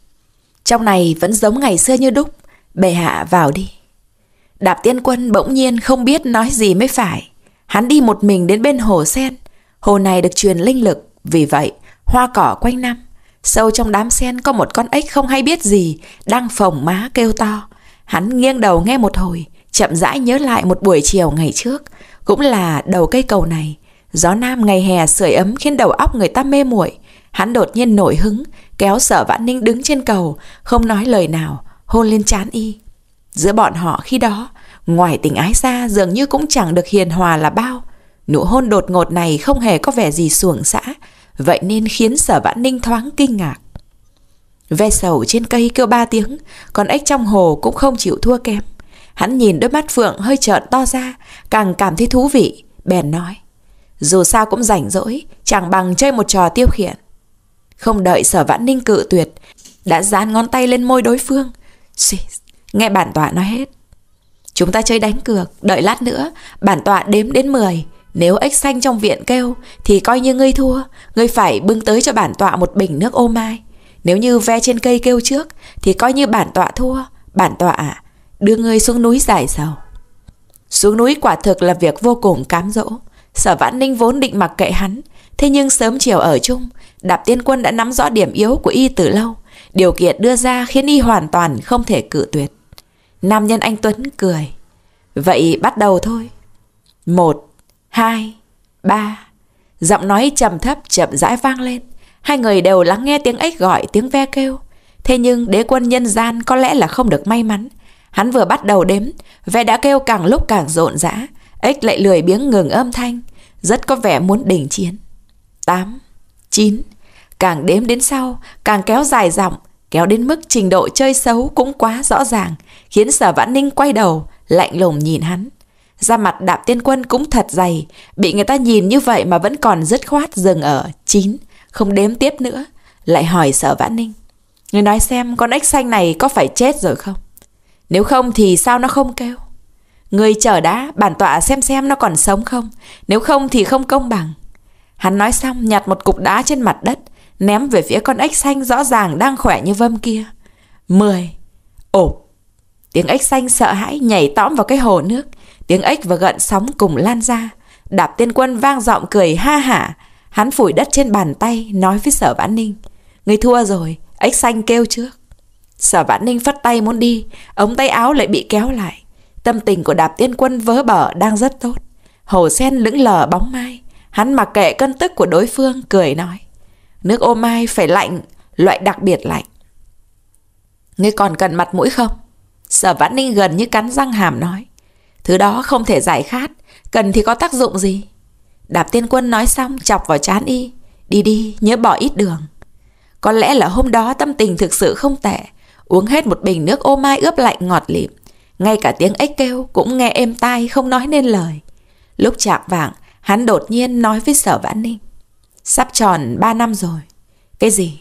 Trong này vẫn giống ngày xưa như đúc. Bệ hạ vào đi. Đạp tiên quân bỗng nhiên không biết nói gì mới phải. Hắn đi một mình đến bên hồ sen. Hồ này được truyền linh lực, vì vậy hoa cỏ quanh năm. Sâu trong đám sen có một con ếch không hay biết gì, đang phồng má kêu to. Hắn nghiêng đầu nghe một hồi, chậm rãi nhớ lại một buổi chiều ngày trước. Cũng là đầu cây cầu này, gió nam ngày hè sưởi ấm khiến đầu óc người ta mê muội. Hắn đột nhiên nổi hứng, kéo sở vãn ninh đứng trên cầu, không nói lời nào, hôn lên chán y. Giữa bọn họ khi đó, ngoài tình ái ra dường như cũng chẳng được hiền hòa là bao. Nụ hôn đột ngột này không hề có vẻ gì xuồng xã, vậy nên khiến sở vãn ninh thoáng kinh ngạc. Ve sầu trên cây kêu ba tiếng, còn ếch trong hồ cũng không chịu thua kém. Hắn nhìn đôi mắt Phượng hơi trợn to ra, càng cảm thấy thú vị, bèn nói. Dù sao cũng rảnh rỗi, chẳng bằng chơi một trò tiêu khiển. Không đợi sở vãn ninh cự tuyệt, đã dán ngón tay lên môi đối phương, Xì, nghe bản tọa nói hết. Chúng ta chơi đánh cược, đợi lát nữa, bản tọa đếm đến 10. Nếu ếch xanh trong viện kêu, thì coi như ngươi thua, ngươi phải bưng tới cho bản tọa một bình nước ô mai. Nếu như ve trên cây kêu trước, thì coi như bản tọa thua, bản tọa đưa ngươi xuống núi giải sầu. Xuống núi quả thực là việc vô cùng cám dỗ. Sở Vãn Ninh vốn định mặc kệ hắn, thế nhưng sớm chiều ở chung, Đạp Tiên Quân đã nắm rõ điểm yếu của y từ lâu, Điều kiện đưa ra khiến y hoàn toàn không thể cự tuyệt. Nam nhân anh Tuấn cười. Vậy bắt đầu thôi. Một, hai, ba. Giọng nói trầm thấp chậm rãi vang lên. Hai người đều lắng nghe tiếng ếch gọi, tiếng ve kêu. Thế nhưng đế quân nhân gian có lẽ là không được may mắn. Hắn vừa bắt đầu đếm, ve đã kêu càng lúc càng rộn rã. Ếch lại lười biếng ngừng âm thanh, rất có vẻ muốn đình chiến. 8, 9, Càng đếm đến sau, càng kéo dài giọng, kéo đến mức trình độ chơi xấu cũng quá rõ ràng, khiến Sở Vãn Ninh quay đầu, lạnh lùng nhìn hắn. ra mặt đạp tiên quân cũng thật dày, bị người ta nhìn như vậy mà vẫn còn dứt khoát dừng ở chín, không đếm tiếp nữa. Lại hỏi Sở Vãn Ninh, người nói xem con ếch xanh này có phải chết rồi không? Nếu không thì sao nó không kêu? Người chờ đã, bản tọa xem xem nó còn sống không, nếu không thì không công bằng. Hắn nói xong nhặt một cục đá trên mặt đất, ném về phía con ếch xanh rõ ràng đang khỏe như vâm kia. Mười. Ổp. Tiếng ếch xanh sợ hãi nhảy tõm vào cái hồ nước. Tiếng ếch và gợn sóng cùng lan ra. Đạp tiên quân vang giọng cười ha hả. Hắn phủi đất trên bàn tay nói với sở vãn ninh. Người thua rồi, ếch xanh kêu trước. Sở vãn ninh phất tay muốn đi, ống tay áo lại bị kéo lại. Tâm tình của đạp tiên quân vớ bở đang rất tốt. Hồ sen lững lờ bóng mai. Hắn mặc kệ cơn tức của đối phương, cười nói. Nước ô mai phải lạnh, loại đặc biệt lạnh. Ngươi còn cần mặt mũi không? Sở Vãn Ninh gần như cắn răng hàm nói. Thứ đó không thể giải khát, cần thì có tác dụng gì? Đạp tiên quân nói xong chọc vào chán y. Đi đi, nhớ bỏ ít đường. Có lẽ là hôm đó tâm tình thực sự không tệ. Uống hết một bình nước ô mai ướp lạnh ngọt lịm. Ngay cả tiếng ếch kêu cũng nghe êm tai không nói nên lời. Lúc chạm vạng, hắn đột nhiên nói với sở vãn ninh. Sắp tròn 3 năm rồi. Cái gì?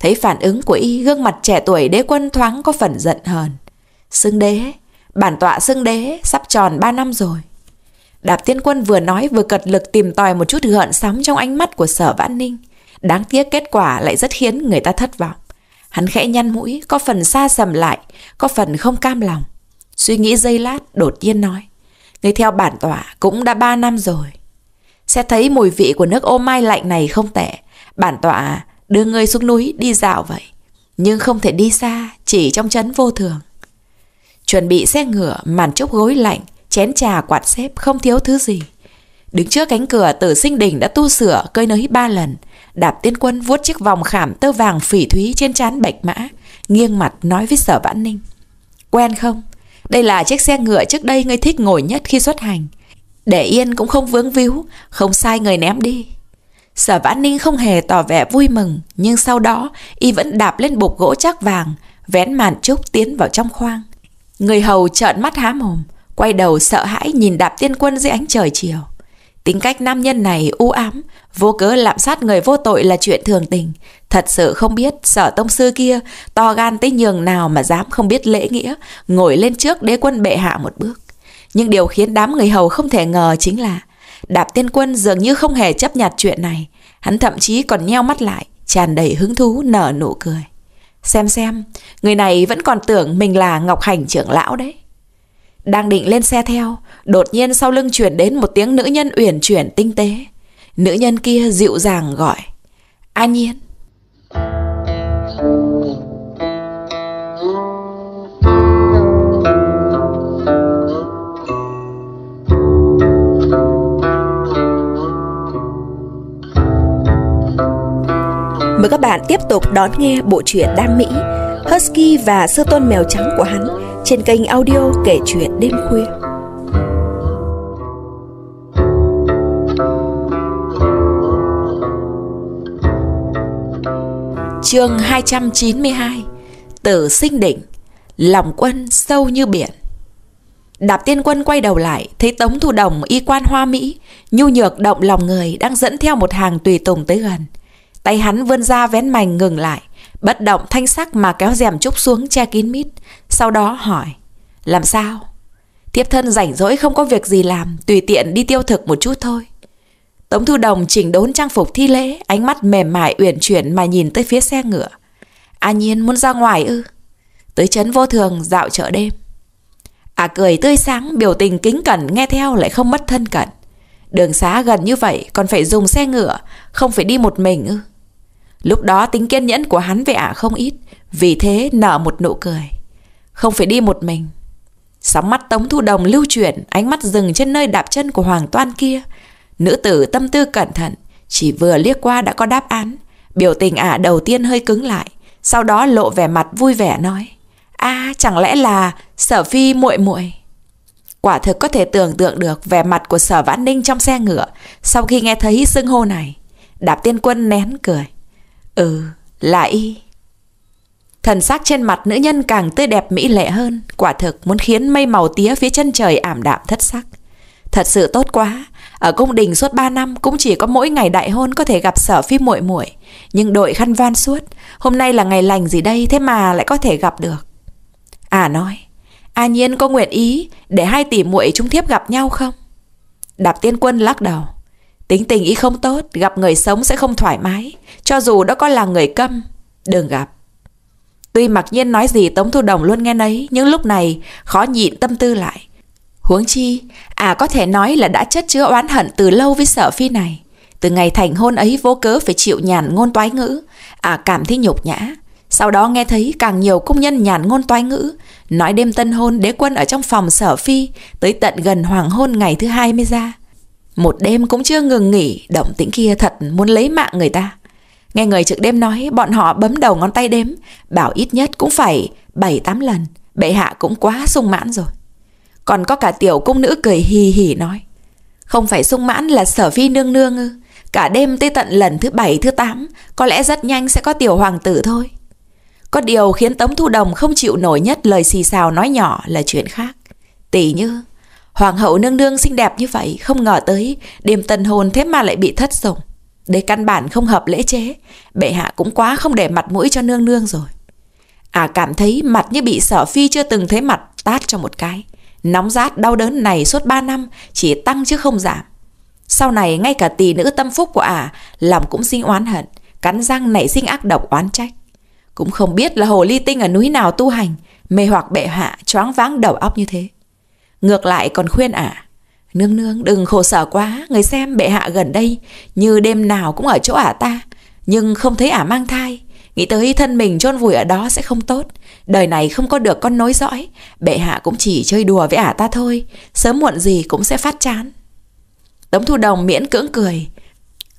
Thấy phản ứng của y gương mặt trẻ tuổi đế quân thoáng có phần giận hờn. Xưng đế, bản tọa xưng đế sắp tròn 3 năm rồi. Đạp tiên quân vừa nói vừa cật lực tìm tòi một chút gợn sóng trong ánh mắt của sở vãn ninh. Đáng tiếc kết quả lại rất khiến người ta thất vọng. Hắn khẽ nhăn mũi, có phần xa sầm lại, có phần không cam lòng. Suy nghĩ giây lát, đột nhiên nói. Người theo bản tỏa cũng đã ba năm rồi. Sẽ thấy mùi vị của nước ô mai lạnh này không tệ Bản tọa đưa ngươi xuống núi đi dạo vậy Nhưng không thể đi xa Chỉ trong chấn vô thường Chuẩn bị xe ngựa Màn chốc gối lạnh Chén trà quạt xếp không thiếu thứ gì Đứng trước cánh cửa tử sinh đình đã tu sửa Cơi nới ba lần Đạp tiên quân vuốt chiếc vòng khảm tơ vàng phỉ thúy Trên trán bạch mã Nghiêng mặt nói với sở vãn ninh Quen không? Đây là chiếc xe ngựa trước đây ngươi thích ngồi nhất khi xuất hành để yên cũng không vướng víu Không sai người ném đi Sở Vãn Ninh không hề tỏ vẻ vui mừng Nhưng sau đó y vẫn đạp lên bục gỗ chắc vàng Vén màn trúc tiến vào trong khoang Người hầu trợn mắt há mồm Quay đầu sợ hãi nhìn đạp tiên quân dưới ánh trời chiều Tính cách nam nhân này u ám Vô cớ lạm sát người vô tội là chuyện thường tình Thật sự không biết sở tông sư kia To gan tới nhường nào mà dám không biết lễ nghĩa Ngồi lên trước đế quân bệ hạ một bước nhưng điều khiến đám người hầu không thể ngờ chính là Đạp Tiên Quân dường như không hề chấp nhặt chuyện này. Hắn thậm chí còn nheo mắt lại, tràn đầy hứng thú nở nụ cười. Xem xem, người này vẫn còn tưởng mình là Ngọc Hành trưởng lão đấy. Đang định lên xe theo, đột nhiên sau lưng chuyển đến một tiếng nữ nhân uyển chuyển tinh tế. Nữ nhân kia dịu dàng gọi. An nhiên. mời các bạn tiếp tục đón nghe bộ truyện Đam Mỹ, Husky và Sư Tôn Mèo Trắng của hắn trên kênh audio kể chuyện đêm khuya. Chương 292 Tử sinh đỉnh Lòng quân sâu như biển Đạp tiên quân quay đầu lại Thấy Tống thủ Đồng y quan hoa Mỹ Nhu nhược động lòng người Đang dẫn theo một hàng tùy tùng tới gần Tay hắn vươn ra vén mành ngừng lại Bất động thanh sắc mà kéo rèm trúc xuống che kín mít Sau đó hỏi Làm sao? Tiếp thân rảnh rỗi không có việc gì làm Tùy tiện đi tiêu thực một chút thôi Tống Thu Đồng chỉnh đốn trang phục thi lễ Ánh mắt mềm mại uyển chuyển mà nhìn tới phía xe ngựa A à nhiên muốn ra ngoài ư Tới trấn vô thường dạo chợ đêm À cười tươi sáng biểu tình kính cẩn nghe theo lại không mất thân cận Đường xá gần như vậy còn phải dùng xe ngựa Không phải đi một mình ư Lúc đó tính kiên nhẫn của hắn về ả không ít, vì thế nở một nụ cười. Không phải đi một mình. Sóng mắt Tống Thu Đồng lưu chuyển, ánh mắt dừng trên nơi đạp chân của Hoàng Toan kia. Nữ tử tâm tư cẩn thận, chỉ vừa liếc qua đã có đáp án. Biểu tình ả đầu tiên hơi cứng lại, sau đó lộ vẻ mặt vui vẻ nói: "A, à, chẳng lẽ là Sở Phi muội muội?" Quả thực có thể tưởng tượng được vẻ mặt của Sở Vãn Ninh trong xe ngựa sau khi nghe thấy xưng hô này. Đạp Tiên Quân nén cười. Ừ, là y. Thần sắc trên mặt nữ nhân càng tươi đẹp mỹ lệ hơn, quả thực muốn khiến mây màu tía phía chân trời ảm đạm thất sắc. Thật sự tốt quá, ở cung đình suốt 3 năm cũng chỉ có mỗi ngày đại hôn có thể gặp sở phi muội muội, nhưng đội khăn van suốt, hôm nay là ngày lành gì đây thế mà lại có thể gặp được. À nói, A Nhiên có nguyện ý để hai tỷ muội chúng thiếp gặp nhau không? Đạp Tiên Quân lắc đầu. Tính tình ý không tốt, gặp người sống sẽ không thoải mái, cho dù đó có là người câm, đừng gặp. Tuy mặc nhiên nói gì Tống Thu Đồng luôn nghe nấy, nhưng lúc này khó nhịn tâm tư lại. Huống chi, à có thể nói là đã chất chứa oán hận từ lâu với sở phi này. Từ ngày thành hôn ấy vô cớ phải chịu nhàn ngôn toái ngữ, à cảm thấy nhục nhã. Sau đó nghe thấy càng nhiều công nhân nhàn ngôn toái ngữ, nói đêm tân hôn đế quân ở trong phòng sở phi, tới tận gần hoàng hôn ngày thứ hai mới ra. Một đêm cũng chưa ngừng nghỉ, động tĩnh kia thật muốn lấy mạng người ta. Nghe người trực đêm nói bọn họ bấm đầu ngón tay đếm, bảo ít nhất cũng phải 7-8 lần, bệ hạ cũng quá sung mãn rồi. Còn có cả tiểu cung nữ cười hì hì nói, không phải sung mãn là sở phi nương nương ư, cả đêm tới tận lần thứ bảy thứ tám, có lẽ rất nhanh sẽ có tiểu hoàng tử thôi. Có điều khiến Tống Thu Đồng không chịu nổi nhất lời xì xào nói nhỏ là chuyện khác. Tỷ như Hoàng hậu nương nương xinh đẹp như vậy Không ngờ tới đêm tân hôn thế mà lại bị thất sủng Đây căn bản không hợp lễ chế Bệ hạ cũng quá không để mặt mũi cho nương nương rồi À cảm thấy mặt như bị sở phi chưa từng thấy mặt Tát cho một cái Nóng rát đau đớn này suốt 3 năm Chỉ tăng chứ không giảm Sau này ngay cả tỷ nữ tâm phúc của ả à, Lòng cũng sinh oán hận Cắn răng nảy sinh ác độc oán trách Cũng không biết là hồ ly tinh ở núi nào tu hành Mê hoặc bệ hạ choáng váng đầu óc như thế Ngược lại còn khuyên ả à, Nương nương đừng khổ sở quá Người xem bệ hạ gần đây Như đêm nào cũng ở chỗ ả ta Nhưng không thấy ả mang thai Nghĩ tới thân mình chôn vùi ở đó sẽ không tốt Đời này không có được con nối dõi Bệ hạ cũng chỉ chơi đùa với ả ta thôi Sớm muộn gì cũng sẽ phát chán Tống thu đồng miễn cưỡng cười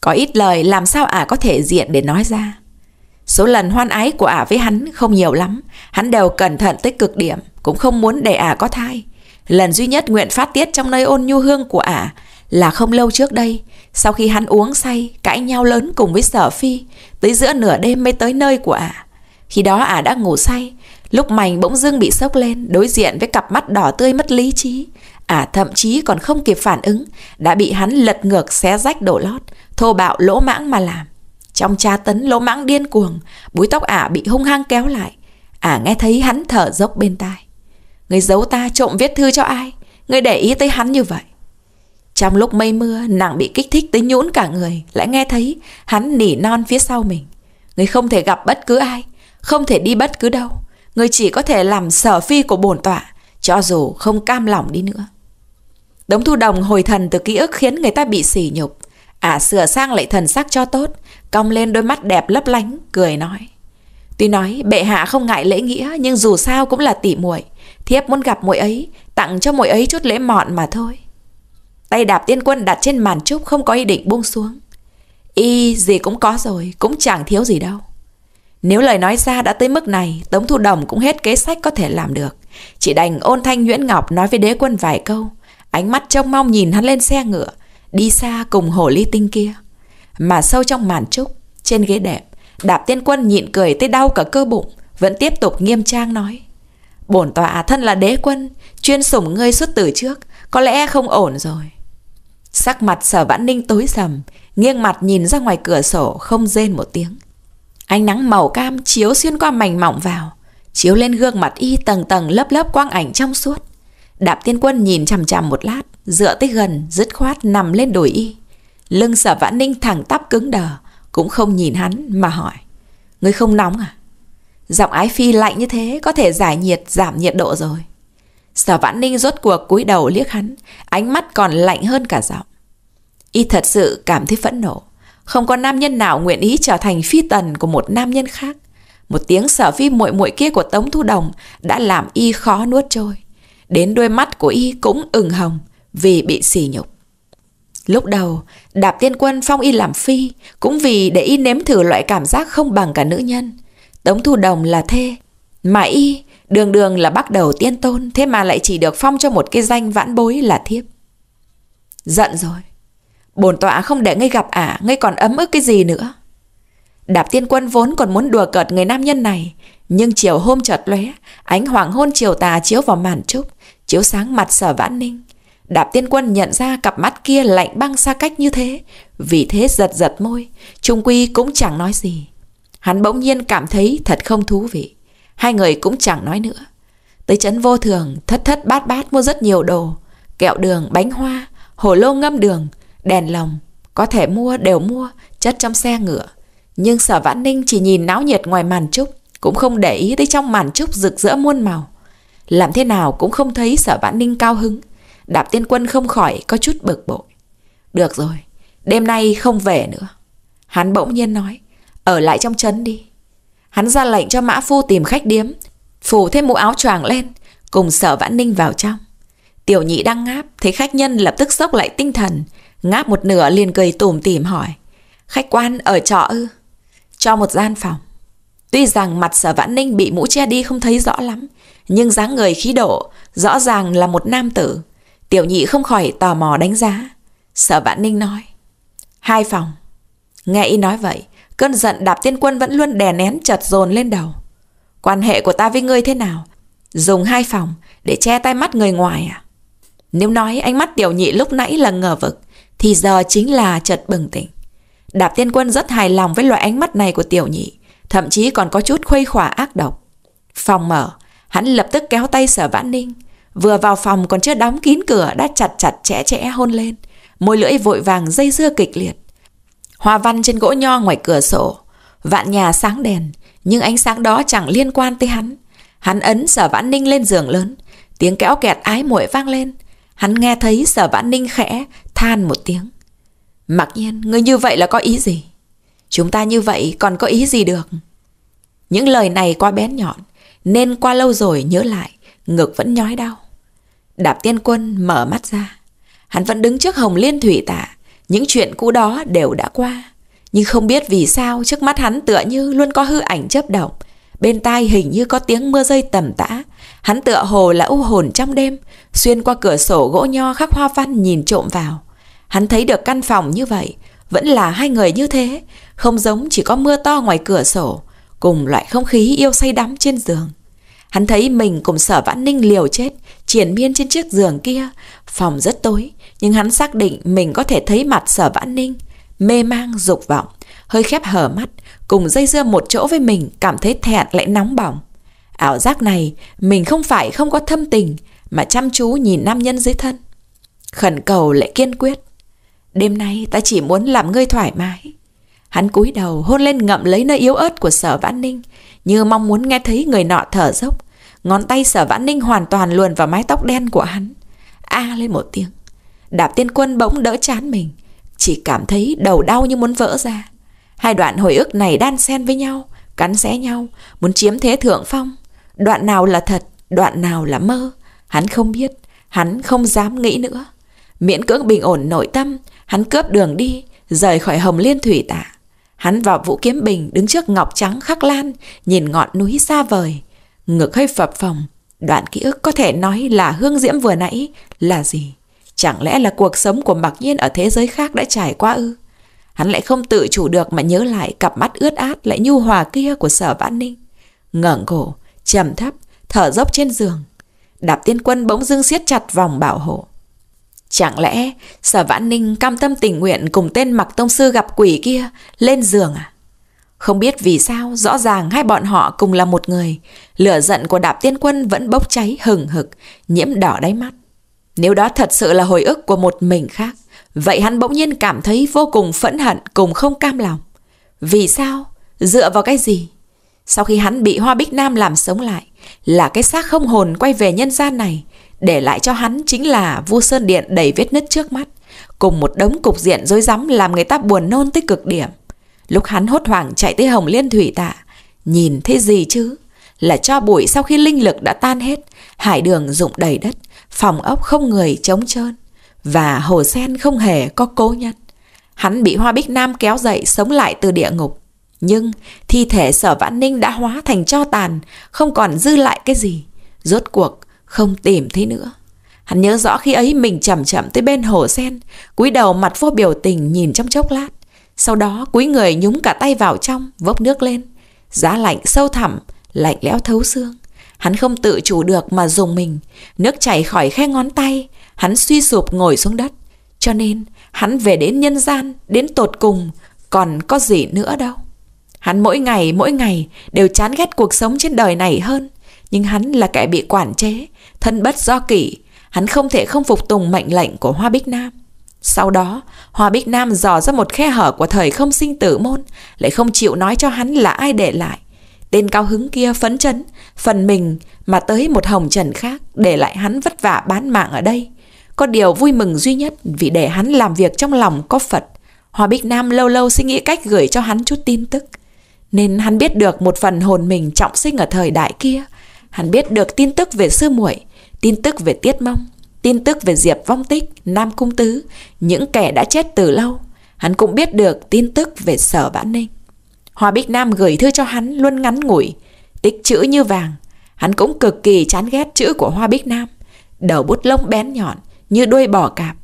Có ít lời làm sao ả có thể diện để nói ra Số lần hoan ái của ả với hắn không nhiều lắm Hắn đều cẩn thận tới cực điểm Cũng không muốn để ả có thai Lần duy nhất nguyện phát tiết trong nơi ôn nhu hương của ả là không lâu trước đây, sau khi hắn uống say, cãi nhau lớn cùng với sở phi, tới giữa nửa đêm mới tới nơi của ả. Khi đó ả đã ngủ say, lúc mảnh bỗng dưng bị sốc lên, đối diện với cặp mắt đỏ tươi mất lý trí. Ả thậm chí còn không kịp phản ứng, đã bị hắn lật ngược xé rách đổ lót, thô bạo lỗ mãng mà làm. Trong tra tấn lỗ mãng điên cuồng, búi tóc ả bị hung hăng kéo lại. Ả nghe thấy hắn thở dốc bên tai. Người giấu ta trộm viết thư cho ai Người để ý tới hắn như vậy Trong lúc mây mưa nàng bị kích thích tới nhũn cả người Lại nghe thấy hắn nỉ non phía sau mình Người không thể gặp bất cứ ai Không thể đi bất cứ đâu Người chỉ có thể làm sở phi của bổn tọa Cho dù không cam lòng đi nữa Đống thu đồng hồi thần từ ký ức khiến người ta bị sỉ nhục Ả à, sửa sang lại thần sắc cho tốt Cong lên đôi mắt đẹp lấp lánh Cười nói Tuy nói bệ hạ không ngại lễ nghĩa Nhưng dù sao cũng là tỉ muội Thiếp muốn gặp muội ấy Tặng cho muội ấy chút lễ mọn mà thôi Tay đạp tiên quân đặt trên màn trúc Không có ý định buông xuống Y gì cũng có rồi Cũng chẳng thiếu gì đâu Nếu lời nói ra đã tới mức này Tống Thu Đồng cũng hết kế sách có thể làm được Chỉ đành ôn thanh Nguyễn Ngọc nói với đế quân vài câu Ánh mắt trông mong nhìn hắn lên xe ngựa Đi xa cùng hồ ly tinh kia Mà sâu trong màn trúc Trên ghế đẹp Đạp tiên quân nhịn cười tới đau cả cơ bụng Vẫn tiếp tục nghiêm trang nói Bổn tọa thân là đế quân Chuyên sủng ngươi suốt từ trước Có lẽ không ổn rồi Sắc mặt sở vãn ninh tối sầm Nghiêng mặt nhìn ra ngoài cửa sổ Không rên một tiếng Ánh nắng màu cam chiếu xuyên qua mảnh mỏng vào Chiếu lên gương mặt y tầng tầng lớp lớp quang ảnh trong suốt Đạp tiên quân nhìn chằm chằm một lát Dựa tới gần dứt khoát nằm lên đồi y Lưng sở vãn ninh thẳng tắp cứng đờ Cũng không nhìn hắn mà hỏi Ngươi không nóng à Giọng ái phi lạnh như thế có thể giải nhiệt giảm nhiệt độ rồi. Sở vãn ninh rốt cuộc cúi đầu liếc hắn, ánh mắt còn lạnh hơn cả giọng. Y thật sự cảm thấy phẫn nộ. Không có nam nhân nào nguyện ý trở thành phi tần của một nam nhân khác. Một tiếng sở phi muội muội kia của Tống Thu Đồng đã làm y khó nuốt trôi. Đến đôi mắt của y cũng ửng hồng vì bị sỉ nhục. Lúc đầu, đạp tiên quân phong y làm phi cũng vì để y nếm thử loại cảm giác không bằng cả nữ nhân. Tống Thu Đồng là thê. Mà y, đường đường là bắt đầu tiên tôn, thế mà lại chỉ được phong cho một cái danh vãn bối là thiếp. Giận rồi. Bồn tọa không để ngươi gặp ả, à, ngươi còn ấm ức cái gì nữa. Đạp tiên quân vốn còn muốn đùa cợt người nam nhân này, nhưng chiều hôm chợt lóe, ánh hoàng hôn chiều tà chiếu vào màn trúc, chiếu sáng mặt sở vãn ninh. Đạp tiên quân nhận ra cặp mắt kia lạnh băng xa cách như thế Vì thế giật giật môi Trung Quy cũng chẳng nói gì Hắn bỗng nhiên cảm thấy thật không thú vị. Hai người cũng chẳng nói nữa. Tới chấn vô thường, thất thất bát bát mua rất nhiều đồ. Kẹo đường, bánh hoa, hồ lô ngâm đường, đèn lồng. Có thể mua đều mua, chất trong xe ngựa. Nhưng sở vãn ninh chỉ nhìn náo nhiệt ngoài màn trúc, cũng không để ý tới trong màn trúc rực rỡ muôn màu. Làm thế nào cũng không thấy sở vãn ninh cao hứng. Đạp tiên quân không khỏi có chút bực bội. Được rồi, đêm nay không về nữa. Hắn bỗng nhiên nói. Ở lại trong trấn đi Hắn ra lệnh cho Mã Phu tìm khách điếm Phủ thêm mũ áo choàng lên Cùng sở vãn ninh vào trong Tiểu nhị đang ngáp Thấy khách nhân lập tức sốc lại tinh thần Ngáp một nửa liền cười tủm tỉm hỏi Khách quan ở trọ ư Cho một gian phòng Tuy rằng mặt sở vãn ninh bị mũ che đi không thấy rõ lắm Nhưng dáng người khí độ Rõ ràng là một nam tử Tiểu nhị không khỏi tò mò đánh giá Sở vãn ninh nói Hai phòng Nghe y nói vậy Cơn giận đạp tiên quân vẫn luôn đè nén chật dồn lên đầu. Quan hệ của ta với ngươi thế nào? Dùng hai phòng để che tay mắt người ngoài à? Nếu nói ánh mắt tiểu nhị lúc nãy là ngờ vực, thì giờ chính là chợt bừng tỉnh. Đạp tiên quân rất hài lòng với loại ánh mắt này của tiểu nhị, thậm chí còn có chút khuây khỏa ác độc. Phòng mở, hắn lập tức kéo tay sở vãn ninh. Vừa vào phòng còn chưa đóng kín cửa đã chặt chặt chẽ chẽ hôn lên. Môi lưỡi vội vàng dây dưa kịch liệt. Hoa văn trên gỗ nho ngoài cửa sổ, vạn nhà sáng đèn, nhưng ánh sáng đó chẳng liên quan tới hắn. Hắn ấn sở vãn ninh lên giường lớn, tiếng kéo kẹt ái muội vang lên. Hắn nghe thấy sở vãn ninh khẽ, than một tiếng. Mặc nhiên, ngươi như vậy là có ý gì? Chúng ta như vậy còn có ý gì được? Những lời này qua bén nhọn, nên qua lâu rồi nhớ lại, ngực vẫn nhói đau. Đạp tiên quân mở mắt ra. Hắn vẫn đứng trước hồng liên thủy tạ. Những chuyện cũ đó đều đã qua. Nhưng không biết vì sao trước mắt hắn tựa như luôn có hư ảnh chớp động. Bên tai hình như có tiếng mưa rơi tầm tã. Hắn tựa hồ là u hồn trong đêm, xuyên qua cửa sổ gỗ nho khắc hoa văn nhìn trộm vào. Hắn thấy được căn phòng như vậy, vẫn là hai người như thế, không giống chỉ có mưa to ngoài cửa sổ, cùng loại không khí yêu say đắm trên giường. Hắn thấy mình cùng sở vãn ninh liều chết, triển miên trên chiếc giường kia. Phòng rất tối, nhưng hắn xác định mình có thể thấy mặt sở vãn ninh. Mê mang, dục vọng, hơi khép hở mắt, cùng dây dưa một chỗ với mình, cảm thấy thẹn lại nóng bỏng. Ảo giác này, mình không phải không có thâm tình, mà chăm chú nhìn nam nhân dưới thân. Khẩn cầu lại kiên quyết. Đêm nay ta chỉ muốn làm ngươi thoải mái. Hắn cúi đầu hôn lên ngậm lấy nơi yếu ớt của sở vãn ninh, như mong muốn nghe thấy người nọ thở dốc. Ngón tay sở vãn ninh hoàn toàn luồn vào mái tóc đen của hắn. A à lên một tiếng. Đạp tiên quân bỗng đỡ chán mình. Chỉ cảm thấy đầu đau như muốn vỡ ra. Hai đoạn hồi ức này đan xen với nhau, cắn xé nhau, muốn chiếm thế thượng phong. Đoạn nào là thật, đoạn nào là mơ. Hắn không biết, hắn không dám nghĩ nữa. Miễn cưỡng bình ổn nội tâm, hắn cướp đường đi, rời khỏi hồng liên thủy tả. Hắn và Vũ Kiếm Bình đứng trước ngọc trắng khắc lan, nhìn ngọn núi xa vời. Ngực hơi phập phồng, đoạn ký ức có thể nói là hương diễm vừa nãy là gì? Chẳng lẽ là cuộc sống của mặc nhiên ở thế giới khác đã trải qua ư? Hắn lại không tự chủ được mà nhớ lại cặp mắt ướt át lại nhu hòa kia của sở vãn ninh. ngẩng cổ, trầm thấp, thở dốc trên giường. Đạp tiên quân bỗng dưng siết chặt vòng bảo hộ. Chẳng lẽ Sở Vãn Ninh cam tâm tình nguyện cùng tên mặc tông sư gặp quỷ kia lên giường à? Không biết vì sao rõ ràng hai bọn họ cùng là một người. Lửa giận của đạp tiên quân vẫn bốc cháy hừng hực, nhiễm đỏ đáy mắt. Nếu đó thật sự là hồi ức của một mình khác, vậy hắn bỗng nhiên cảm thấy vô cùng phẫn hận cùng không cam lòng. Vì sao? Dựa vào cái gì? Sau khi hắn bị Hoa Bích Nam làm sống lại, là cái xác không hồn quay về nhân gian này, để lại cho hắn chính là vua sơn điện đầy vết nứt trước mắt, cùng một đống cục diện rối rắm làm người ta buồn nôn tới cực điểm. Lúc hắn hốt hoảng chạy tới Hồng Liên Thủy Tạ, nhìn thấy gì chứ? Là cho bụi sau khi linh lực đã tan hết, hải đường rụng đầy đất, phòng ốc không người trống trơn, và hồ sen không hề có cố nhân. Hắn bị Hoa Bích Nam kéo dậy sống lại từ địa ngục. Nhưng thi thể sở vãn ninh đã hóa thành cho tàn, không còn dư lại cái gì. Rốt cuộc, không tìm thấy nữa Hắn nhớ rõ khi ấy mình chậm chậm tới bên hồ sen cúi đầu mặt vô biểu tình nhìn trong chốc lát Sau đó cúi người nhúng cả tay vào trong Vốc nước lên Giá lạnh sâu thẳm Lạnh lẽo thấu xương Hắn không tự chủ được mà dùng mình Nước chảy khỏi khe ngón tay Hắn suy sụp ngồi xuống đất Cho nên hắn về đến nhân gian Đến tột cùng Còn có gì nữa đâu Hắn mỗi ngày mỗi ngày đều chán ghét cuộc sống trên đời này hơn Nhưng hắn là kẻ bị quản chế thân bất do kỷ, hắn không thể không phục tùng mệnh lệnh của Hoa Bích Nam. Sau đó, Hoa Bích Nam dò ra một khe hở của thời không sinh tử môn, lại không chịu nói cho hắn là ai để lại. Tên cao hứng kia phấn chấn, phần mình mà tới một hồng trần khác để lại hắn vất vả bán mạng ở đây. Có điều vui mừng duy nhất vì để hắn làm việc trong lòng có Phật. Hoa Bích Nam lâu lâu suy nghĩ cách gửi cho hắn chút tin tức. Nên hắn biết được một phần hồn mình trọng sinh ở thời đại kia. Hắn biết được tin tức về sư muội tin tức về Tiết mong tin tức về Diệp Vong Tích, Nam Cung Tứ, những kẻ đã chết từ lâu. Hắn cũng biết được tin tức về Sở Bã Ninh. Hoa Bích Nam gửi thư cho hắn luôn ngắn ngủi, tích chữ như vàng. Hắn cũng cực kỳ chán ghét chữ của Hoa Bích Nam, đầu bút lông bén nhọn như đuôi bò cạp.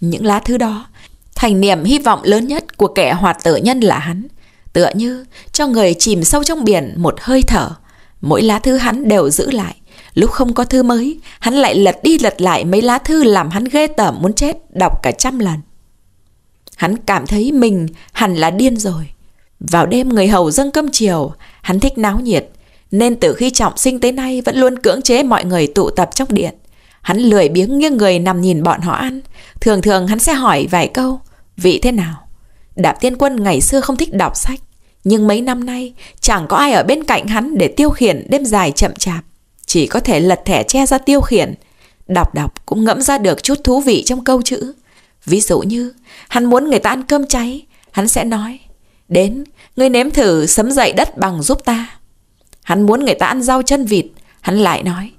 Những lá thư đó, thành niềm hy vọng lớn nhất của kẻ hoạt tử nhân là hắn. Tựa như cho người chìm sâu trong biển một hơi thở, mỗi lá thư hắn đều giữ lại Lúc không có thư mới, hắn lại lật đi lật lại mấy lá thư làm hắn ghê tởm muốn chết, đọc cả trăm lần. Hắn cảm thấy mình hẳn là điên rồi. Vào đêm người hầu dâng cơm chiều, hắn thích náo nhiệt, nên từ khi trọng sinh tới nay vẫn luôn cưỡng chế mọi người tụ tập trong điện. Hắn lười biếng nghiêng người nằm nhìn bọn họ ăn, thường thường hắn sẽ hỏi vài câu, vị thế nào? Đạp tiên quân ngày xưa không thích đọc sách, nhưng mấy năm nay chẳng có ai ở bên cạnh hắn để tiêu khiển đêm dài chậm chạp chỉ có thể lật thẻ che ra tiêu khiển. Đọc đọc cũng ngẫm ra được chút thú vị trong câu chữ. Ví dụ như, hắn muốn người ta ăn cơm cháy, hắn sẽ nói, đến, ngươi nếm thử sấm dậy đất bằng giúp ta. Hắn muốn người ta ăn rau chân vịt, hắn lại nói,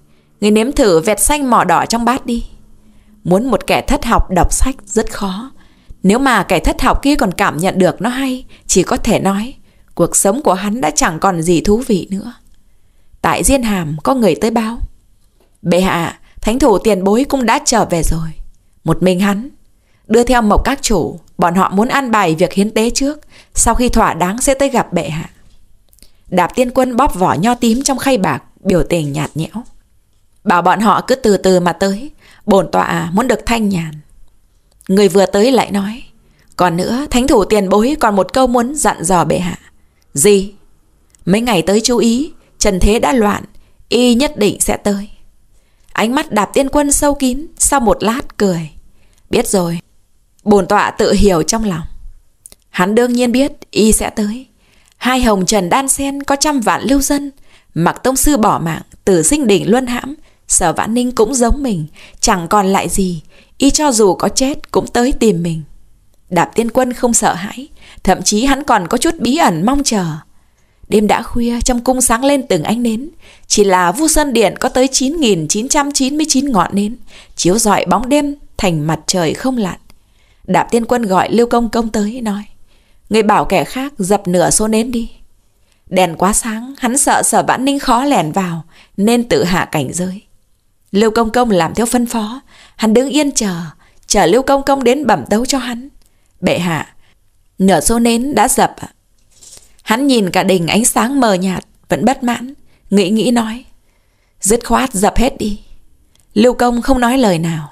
ngươi nếm thử vẹt xanh mỏ đỏ trong bát đi. Muốn một kẻ thất học đọc sách rất khó. Nếu mà kẻ thất học kia còn cảm nhận được nó hay, chỉ có thể nói, cuộc sống của hắn đã chẳng còn gì thú vị nữa. Tại Diên Hàm có người tới báo Bệ hạ Thánh thủ tiền bối cũng đã trở về rồi Một mình hắn Đưa theo mộc các chủ Bọn họ muốn an bài việc hiến tế trước Sau khi thỏa đáng sẽ tới gặp bệ hạ Đạp tiên quân bóp vỏ nho tím trong khay bạc Biểu tình nhạt nhẽo Bảo bọn họ cứ từ từ mà tới Bổn tọa muốn được thanh nhàn Người vừa tới lại nói Còn nữa thánh thủ tiền bối còn một câu muốn dặn dò bệ hạ Gì Mấy ngày tới chú ý Trần thế đã loạn Y nhất định sẽ tới Ánh mắt đạp tiên quân sâu kín Sau một lát cười Biết rồi Bổn tọa tự hiểu trong lòng Hắn đương nhiên biết Y sẽ tới Hai hồng trần đan sen có trăm vạn lưu dân Mặc tông sư bỏ mạng Từ sinh đỉnh luân hãm Sở vãn ninh cũng giống mình Chẳng còn lại gì Y cho dù có chết cũng tới tìm mình Đạp tiên quân không sợ hãi Thậm chí hắn còn có chút bí ẩn mong chờ Đêm đã khuya, trong cung sáng lên từng ánh nến. Chỉ là vu sơn điện có tới 9.999 ngọn nến, chiếu rọi bóng đêm thành mặt trời không lặn. Đạp tiên quân gọi Lưu Công Công tới nói, Người bảo kẻ khác dập nửa số nến đi. Đèn quá sáng, hắn sợ sở vãn ninh khó lẻn vào, nên tự hạ cảnh giới. Lưu Công Công làm theo phân phó, hắn đứng yên chờ, chờ Lưu Công Công đến bẩm tấu cho hắn. Bệ hạ, nửa số nến đã dập ạ. Hắn nhìn cả đình ánh sáng mờ nhạt, vẫn bất mãn, nghĩ nghĩ nói. Dứt khoát dập hết đi. Lưu công không nói lời nào.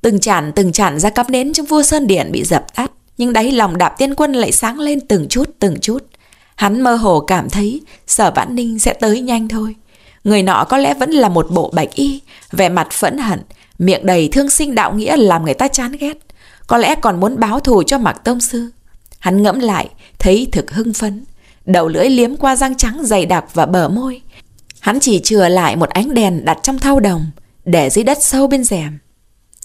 Từng chản từng chản ra cắp nến trong vua sơn điện bị dập tắt. Nhưng đáy lòng đạp tiên quân lại sáng lên từng chút từng chút. Hắn mơ hồ cảm thấy sở vãn ninh sẽ tới nhanh thôi. Người nọ có lẽ vẫn là một bộ bạch y, vẻ mặt phẫn hận, miệng đầy thương sinh đạo nghĩa làm người ta chán ghét. Có lẽ còn muốn báo thù cho Mạc Tông Sư. Hắn ngẫm lại, thấy thực hưng phấn, Đầu lưỡi liếm qua răng trắng dày đặc và bờ môi. Hắn chỉ chừa lại một ánh đèn đặt trong thau đồng, để dưới đất sâu bên rèm.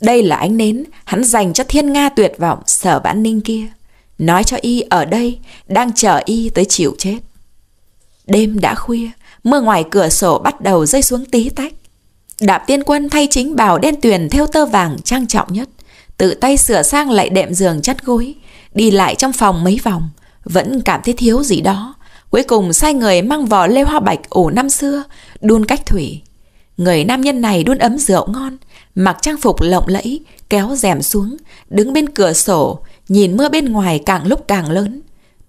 Đây là ánh nến hắn dành cho thiên nga tuyệt vọng sở vãn ninh kia. Nói cho y ở đây, đang chờ y tới chịu chết. Đêm đã khuya, mưa ngoài cửa sổ bắt đầu rơi xuống tí tách. Đạp tiên quân thay chính bào đen tuyền theo tơ vàng trang trọng nhất. Tự tay sửa sang lại đệm giường chắt gối, đi lại trong phòng mấy vòng vẫn cảm thấy thiếu gì đó. Cuối cùng sai người mang vỏ lê hoa bạch ổ năm xưa, đun cách thủy. Người nam nhân này đun ấm rượu ngon, mặc trang phục lộng lẫy, kéo rèm xuống, đứng bên cửa sổ, nhìn mưa bên ngoài càng lúc càng lớn.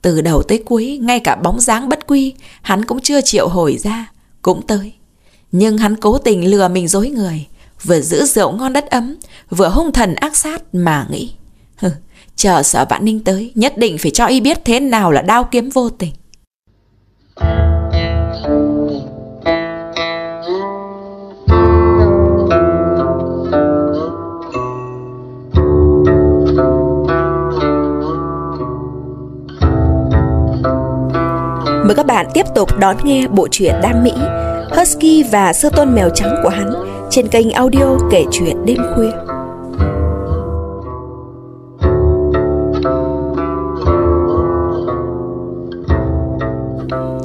Từ đầu tới cuối, ngay cả bóng dáng bất quy, hắn cũng chưa chịu hồi ra, cũng tới. Nhưng hắn cố tình lừa mình dối người, vừa giữ rượu ngon đất ấm, vừa hung thần ác sát mà nghĩ. Hừ, Chờ sở vạn ninh tới Nhất định phải cho y biết thế nào là đao kiếm vô tình Mời các bạn tiếp tục đón nghe bộ truyện Đam Mỹ Husky và Sơ Tôn Mèo Trắng của hắn trên kênh audio kể chuyện đêm khuya.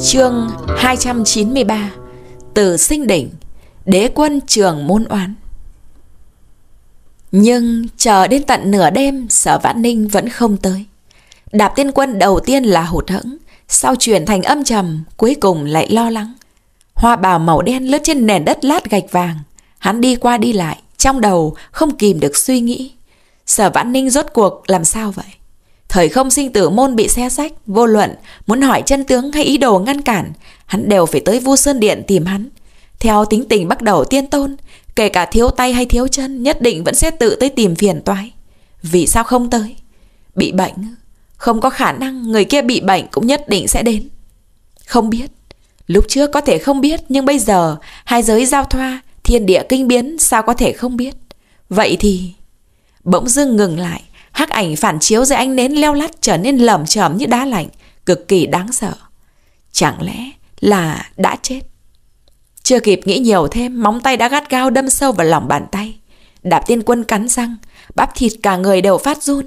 Chương 293 Từ sinh đỉnh Đế quân trường môn oán Nhưng chờ đến tận nửa đêm Sở Vãn Ninh vẫn không tới Đạp tiên quân đầu tiên là hụt hẫng Sau chuyển thành âm trầm Cuối cùng lại lo lắng Hoa bào màu đen lướt trên nền đất lát gạch vàng Hắn đi qua đi lại Trong đầu không kìm được suy nghĩ Sở Vãn Ninh rốt cuộc làm sao vậy Thời không sinh tử môn bị xe sách, vô luận, muốn hỏi chân tướng hay ý đồ ngăn cản, hắn đều phải tới Vu Sơn Điện tìm hắn. Theo tính tình bắt đầu tiên tôn, kể cả thiếu tay hay thiếu chân nhất định vẫn sẽ tự tới tìm phiền toái. Vì sao không tới? Bị bệnh, không có khả năng người kia bị bệnh cũng nhất định sẽ đến. Không biết, lúc trước có thể không biết nhưng bây giờ hai giới giao thoa, thiên địa kinh biến sao có thể không biết. Vậy thì... Bỗng dưng ngừng lại, hắc ảnh phản chiếu dưới ánh nến leo lắt trở nên lởm chởm như đá lạnh, cực kỳ đáng sợ. Chẳng lẽ là đã chết? Chưa kịp nghĩ nhiều thêm, móng tay đã gắt gao đâm sâu vào lòng bàn tay. Đạp tiên quân cắn răng, bắp thịt cả người đều phát run.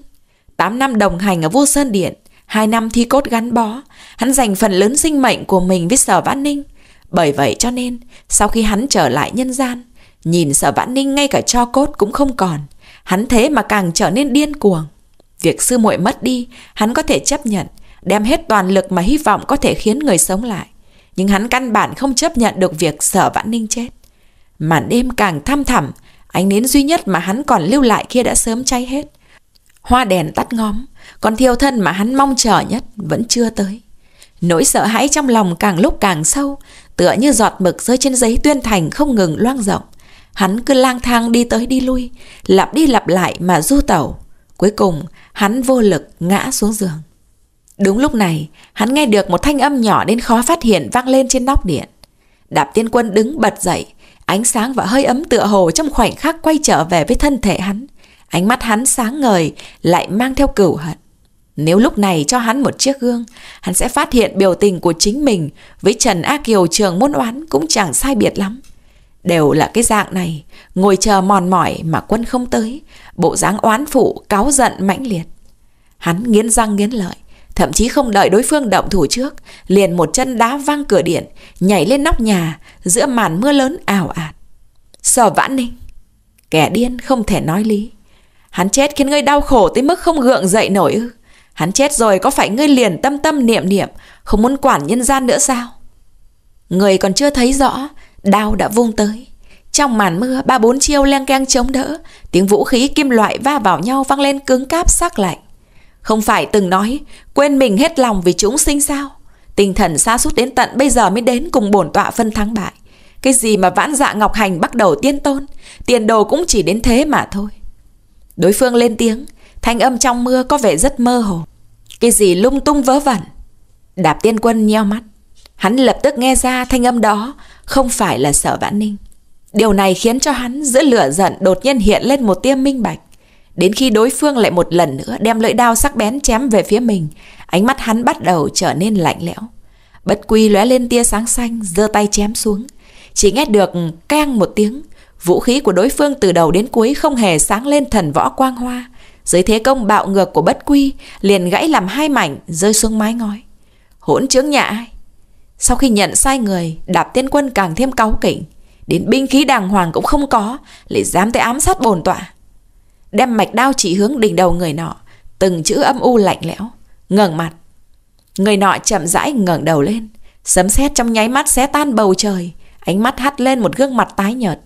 tám năm đồng hành ở vua sơn điện, hai năm thi cốt gắn bó, hắn dành phần lớn sinh mệnh của mình với sở vãn ninh. Bởi vậy cho nên, sau khi hắn trở lại nhân gian, nhìn sở vãn ninh ngay cả cho cốt cũng không còn – Hắn thế mà càng trở nên điên cuồng. Việc sư muội mất đi, hắn có thể chấp nhận, đem hết toàn lực mà hy vọng có thể khiến người sống lại. Nhưng hắn căn bản không chấp nhận được việc sở vãn ninh chết. Màn đêm càng thăm thẳm, ánh nến duy nhất mà hắn còn lưu lại kia đã sớm cháy hết. Hoa đèn tắt ngóm, còn thiêu thân mà hắn mong chờ nhất vẫn chưa tới. Nỗi sợ hãi trong lòng càng lúc càng sâu, tựa như giọt mực rơi trên giấy tuyên thành không ngừng loang rộng, Hắn cứ lang thang đi tới đi lui, lặp đi lặp lại mà du tẩu. Cuối cùng, hắn vô lực ngã xuống giường. Đúng lúc này, hắn nghe được một thanh âm nhỏ đến khó phát hiện vang lên trên nóc điện. Đạp tiên quân đứng bật dậy, ánh sáng và hơi ấm tựa hồ trong khoảnh khắc quay trở về với thân thể hắn. Ánh mắt hắn sáng ngời, lại mang theo cửu hận. Nếu lúc này cho hắn một chiếc gương, hắn sẽ phát hiện biểu tình của chính mình với Trần A Kiều trường môn oán cũng chẳng sai biệt lắm. Đều là cái dạng này, ngồi chờ mòn mỏi mà quân không tới, bộ dáng oán phụ cáo giận mãnh liệt. Hắn nghiến răng nghiến lợi, thậm chí không đợi đối phương động thủ trước, liền một chân đá văng cửa điện, nhảy lên nóc nhà giữa màn mưa lớn ảo ạt. Sở Vãn Ninh, kẻ điên không thể nói lý. Hắn chết khiến ngươi đau khổ tới mức không gượng dậy nổi ư? Hắn chết rồi có phải ngươi liền tâm tâm niệm niệm, không muốn quản nhân gian nữa sao? Người còn chưa thấy rõ, Đao đã vung tới. Trong màn mưa, ba bốn chiêu leng keng chống đỡ, tiếng vũ khí kim loại va vào nhau vang lên cứng cáp sắc lạnh. Không phải từng nói, quên mình hết lòng vì chúng sinh sao? Tinh thần xa suốt đến tận bây giờ mới đến cùng bổn tọa phân thắng bại. Cái gì mà vãn dạ ngọc hành bắt đầu tiên tôn, tiền đồ cũng chỉ đến thế mà thôi. Đối phương lên tiếng, thanh âm trong mưa có vẻ rất mơ hồ. Cái gì lung tung vớ vẩn? Đạp tiên quân nheo mắt. Hắn lập tức nghe ra thanh âm đó không phải là sợ vãn ninh. Điều này khiến cho hắn giữa lửa giận đột nhiên hiện lên một tia minh bạch. Đến khi đối phương lại một lần nữa đem lưỡi đao sắc bén chém về phía mình, ánh mắt hắn bắt đầu trở nên lạnh lẽo. Bất quy lóe lên tia sáng xanh, giơ tay chém xuống. Chỉ nghe được keng một tiếng, vũ khí của đối phương từ đầu đến cuối không hề sáng lên thần võ quang hoa. Dưới thế công bạo ngược của bất quy, liền gãy làm hai mảnh rơi xuống mái ngói. Hỗn trướng nhà ai? Sau khi nhận sai người, đạp tiên quân càng thêm cáu kỉnh. Đến binh khí đàng hoàng cũng không có, lại dám tới ám sát bồn tọa. Đem mạch đao chỉ hướng đỉnh đầu người nọ, từng chữ âm u lạnh lẽo, ngẩng mặt. Người nọ chậm rãi ngẩng đầu lên, sấm sét trong nháy mắt xé tan bầu trời, ánh mắt hắt lên một gương mặt tái nhợt.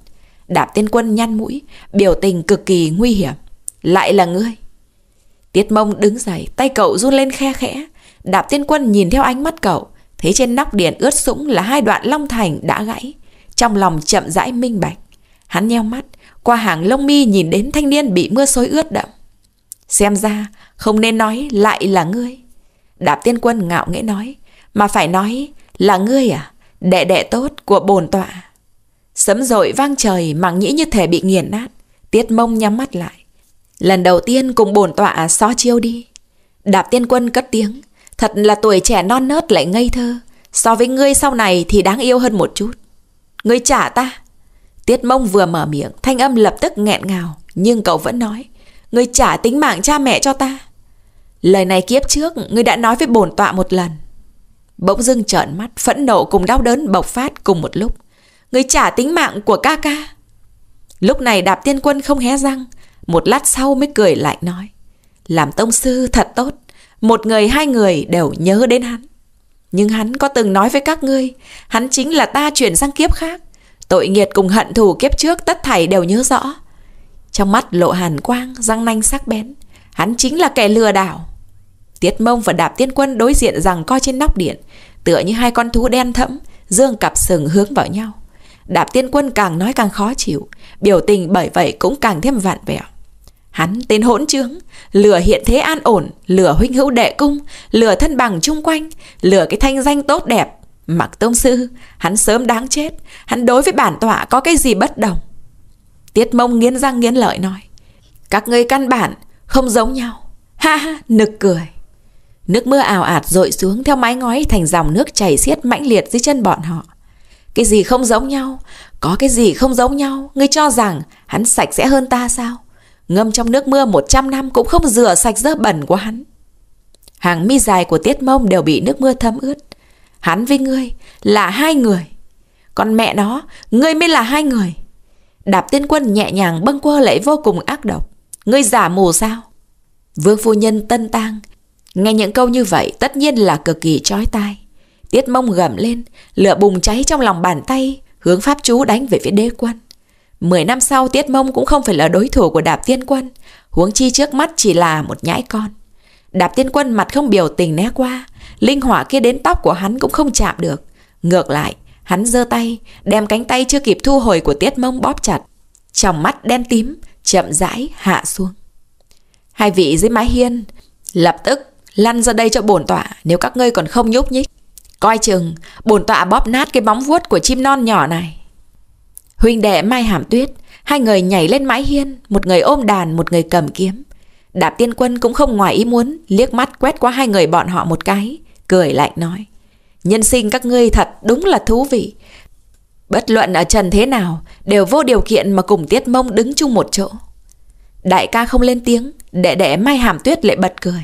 Đạp tiên quân nhăn mũi, biểu tình cực kỳ nguy hiểm. Lại là ngươi. Tiết mông đứng dậy, tay cậu run lên khe khẽ. Đạp tiên quân nhìn theo ánh mắt cậu, thế trên nóc điện ướt sũng là hai đoạn long thành đã gãy. Trong lòng chậm rãi minh bạch. Hắn nheo mắt, qua hàng lông mi nhìn đến thanh niên bị mưa xối ướt đậm. Xem ra, không nên nói lại là ngươi. Đạp tiên quân ngạo nghễ nói, mà phải nói là ngươi à, đệ đệ tốt của bồn tọa. Sấm rội vang trời màng nhĩ như thể bị nghiền nát, tiết mông nhắm mắt lại. Lần đầu tiên cùng bồn tọa so chiêu đi. Đạp tiên quân cất tiếng, Thật là tuổi trẻ non nớt lại ngây thơ. So với ngươi sau này thì đáng yêu hơn một chút. Ngươi trả ta. Tiết mông vừa mở miệng, thanh âm lập tức nghẹn ngào. Nhưng cậu vẫn nói, ngươi trả tính mạng cha mẹ cho ta. Lời này kiếp trước, ngươi đã nói với bổn tọa một lần. Bỗng dưng trợn mắt, phẫn nộ cùng đau đớn bộc phát cùng một lúc. Ngươi trả tính mạng của ca ca. Lúc này đạp tiên quân không hé răng, một lát sau mới cười lại nói. Làm tông sư thật tốt, một người hai người đều nhớ đến hắn. Nhưng hắn có từng nói với các ngươi, hắn chính là ta chuyển sang kiếp khác. Tội nghiệt cùng hận thù kiếp trước tất thảy đều nhớ rõ. Trong mắt lộ hàn quang, răng nanh sắc bén. Hắn chính là kẻ lừa đảo. Tiết mông và đạp tiên quân đối diện rằng co trên nóc điện, tựa như hai con thú đen thẫm, dương cặp sừng hướng vào nhau. Đạp tiên quân càng nói càng khó chịu, biểu tình bởi vậy cũng càng thêm vạn vẹo. Hắn tên hỗn trướng, lừa hiện thế an ổn, lừa huynh hữu đệ cung, lừa thân bằng chung quanh, lừa cái thanh danh tốt đẹp. Mặc tông sư, hắn sớm đáng chết, hắn đối với bản tọa có cái gì bất đồng. Tiết mông nghiến răng nghiến lợi nói, các ngươi căn bản không giống nhau. Ha ha, nực cười. Nước mưa ảo ạt rội xuống theo mái ngói thành dòng nước chảy xiết mãnh liệt dưới chân bọn họ. Cái gì không giống nhau? Có cái gì không giống nhau? Ngươi cho rằng hắn sạch sẽ hơn ta sao? Ngâm trong nước mưa 100 năm cũng không rửa sạch dơ bẩn của hắn. Hàng mi dài của Tiết Mông đều bị nước mưa thấm ướt. Hắn với ngươi là hai người. Còn mẹ nó, ngươi mới là hai người. Đạp tiên quân nhẹ nhàng bâng quơ lại vô cùng ác độc. Ngươi giả mù sao? Vương phu nhân tân tang. Nghe những câu như vậy tất nhiên là cực kỳ trói tai. Tiết mông gầm lên, lửa bùng cháy trong lòng bàn tay, hướng pháp chú đánh về phía đế quân. 10 năm sau Tiết Mông cũng không phải là đối thủ của Đạp Tiên Quân, huống chi trước mắt chỉ là một nhãi con. Đạp Tiên Quân mặt không biểu tình né qua, linh hỏa kia đến tóc của hắn cũng không chạm được. Ngược lại, hắn giơ tay, đem cánh tay chưa kịp thu hồi của Tiết Mông bóp chặt. Trong mắt đen tím, chậm rãi hạ xuống. Hai vị dưới mái hiên, lập tức lăn ra đây cho bổn tọa nếu các ngươi còn không nhúc nhích. Coi chừng, bổn tọa bóp nát cái bóng vuốt của chim non nhỏ này. Huynh đệ Mai Hàm Tuyết, hai người nhảy lên mái hiên, một người ôm đàn, một người cầm kiếm. Đạp tiên quân cũng không ngoài ý muốn, liếc mắt quét qua hai người bọn họ một cái, cười lạnh nói. Nhân sinh các ngươi thật đúng là thú vị. Bất luận ở trần thế nào, đều vô điều kiện mà cùng tiết mông đứng chung một chỗ. Đại ca không lên tiếng, đệ đệ Mai Hàm Tuyết lại bật cười.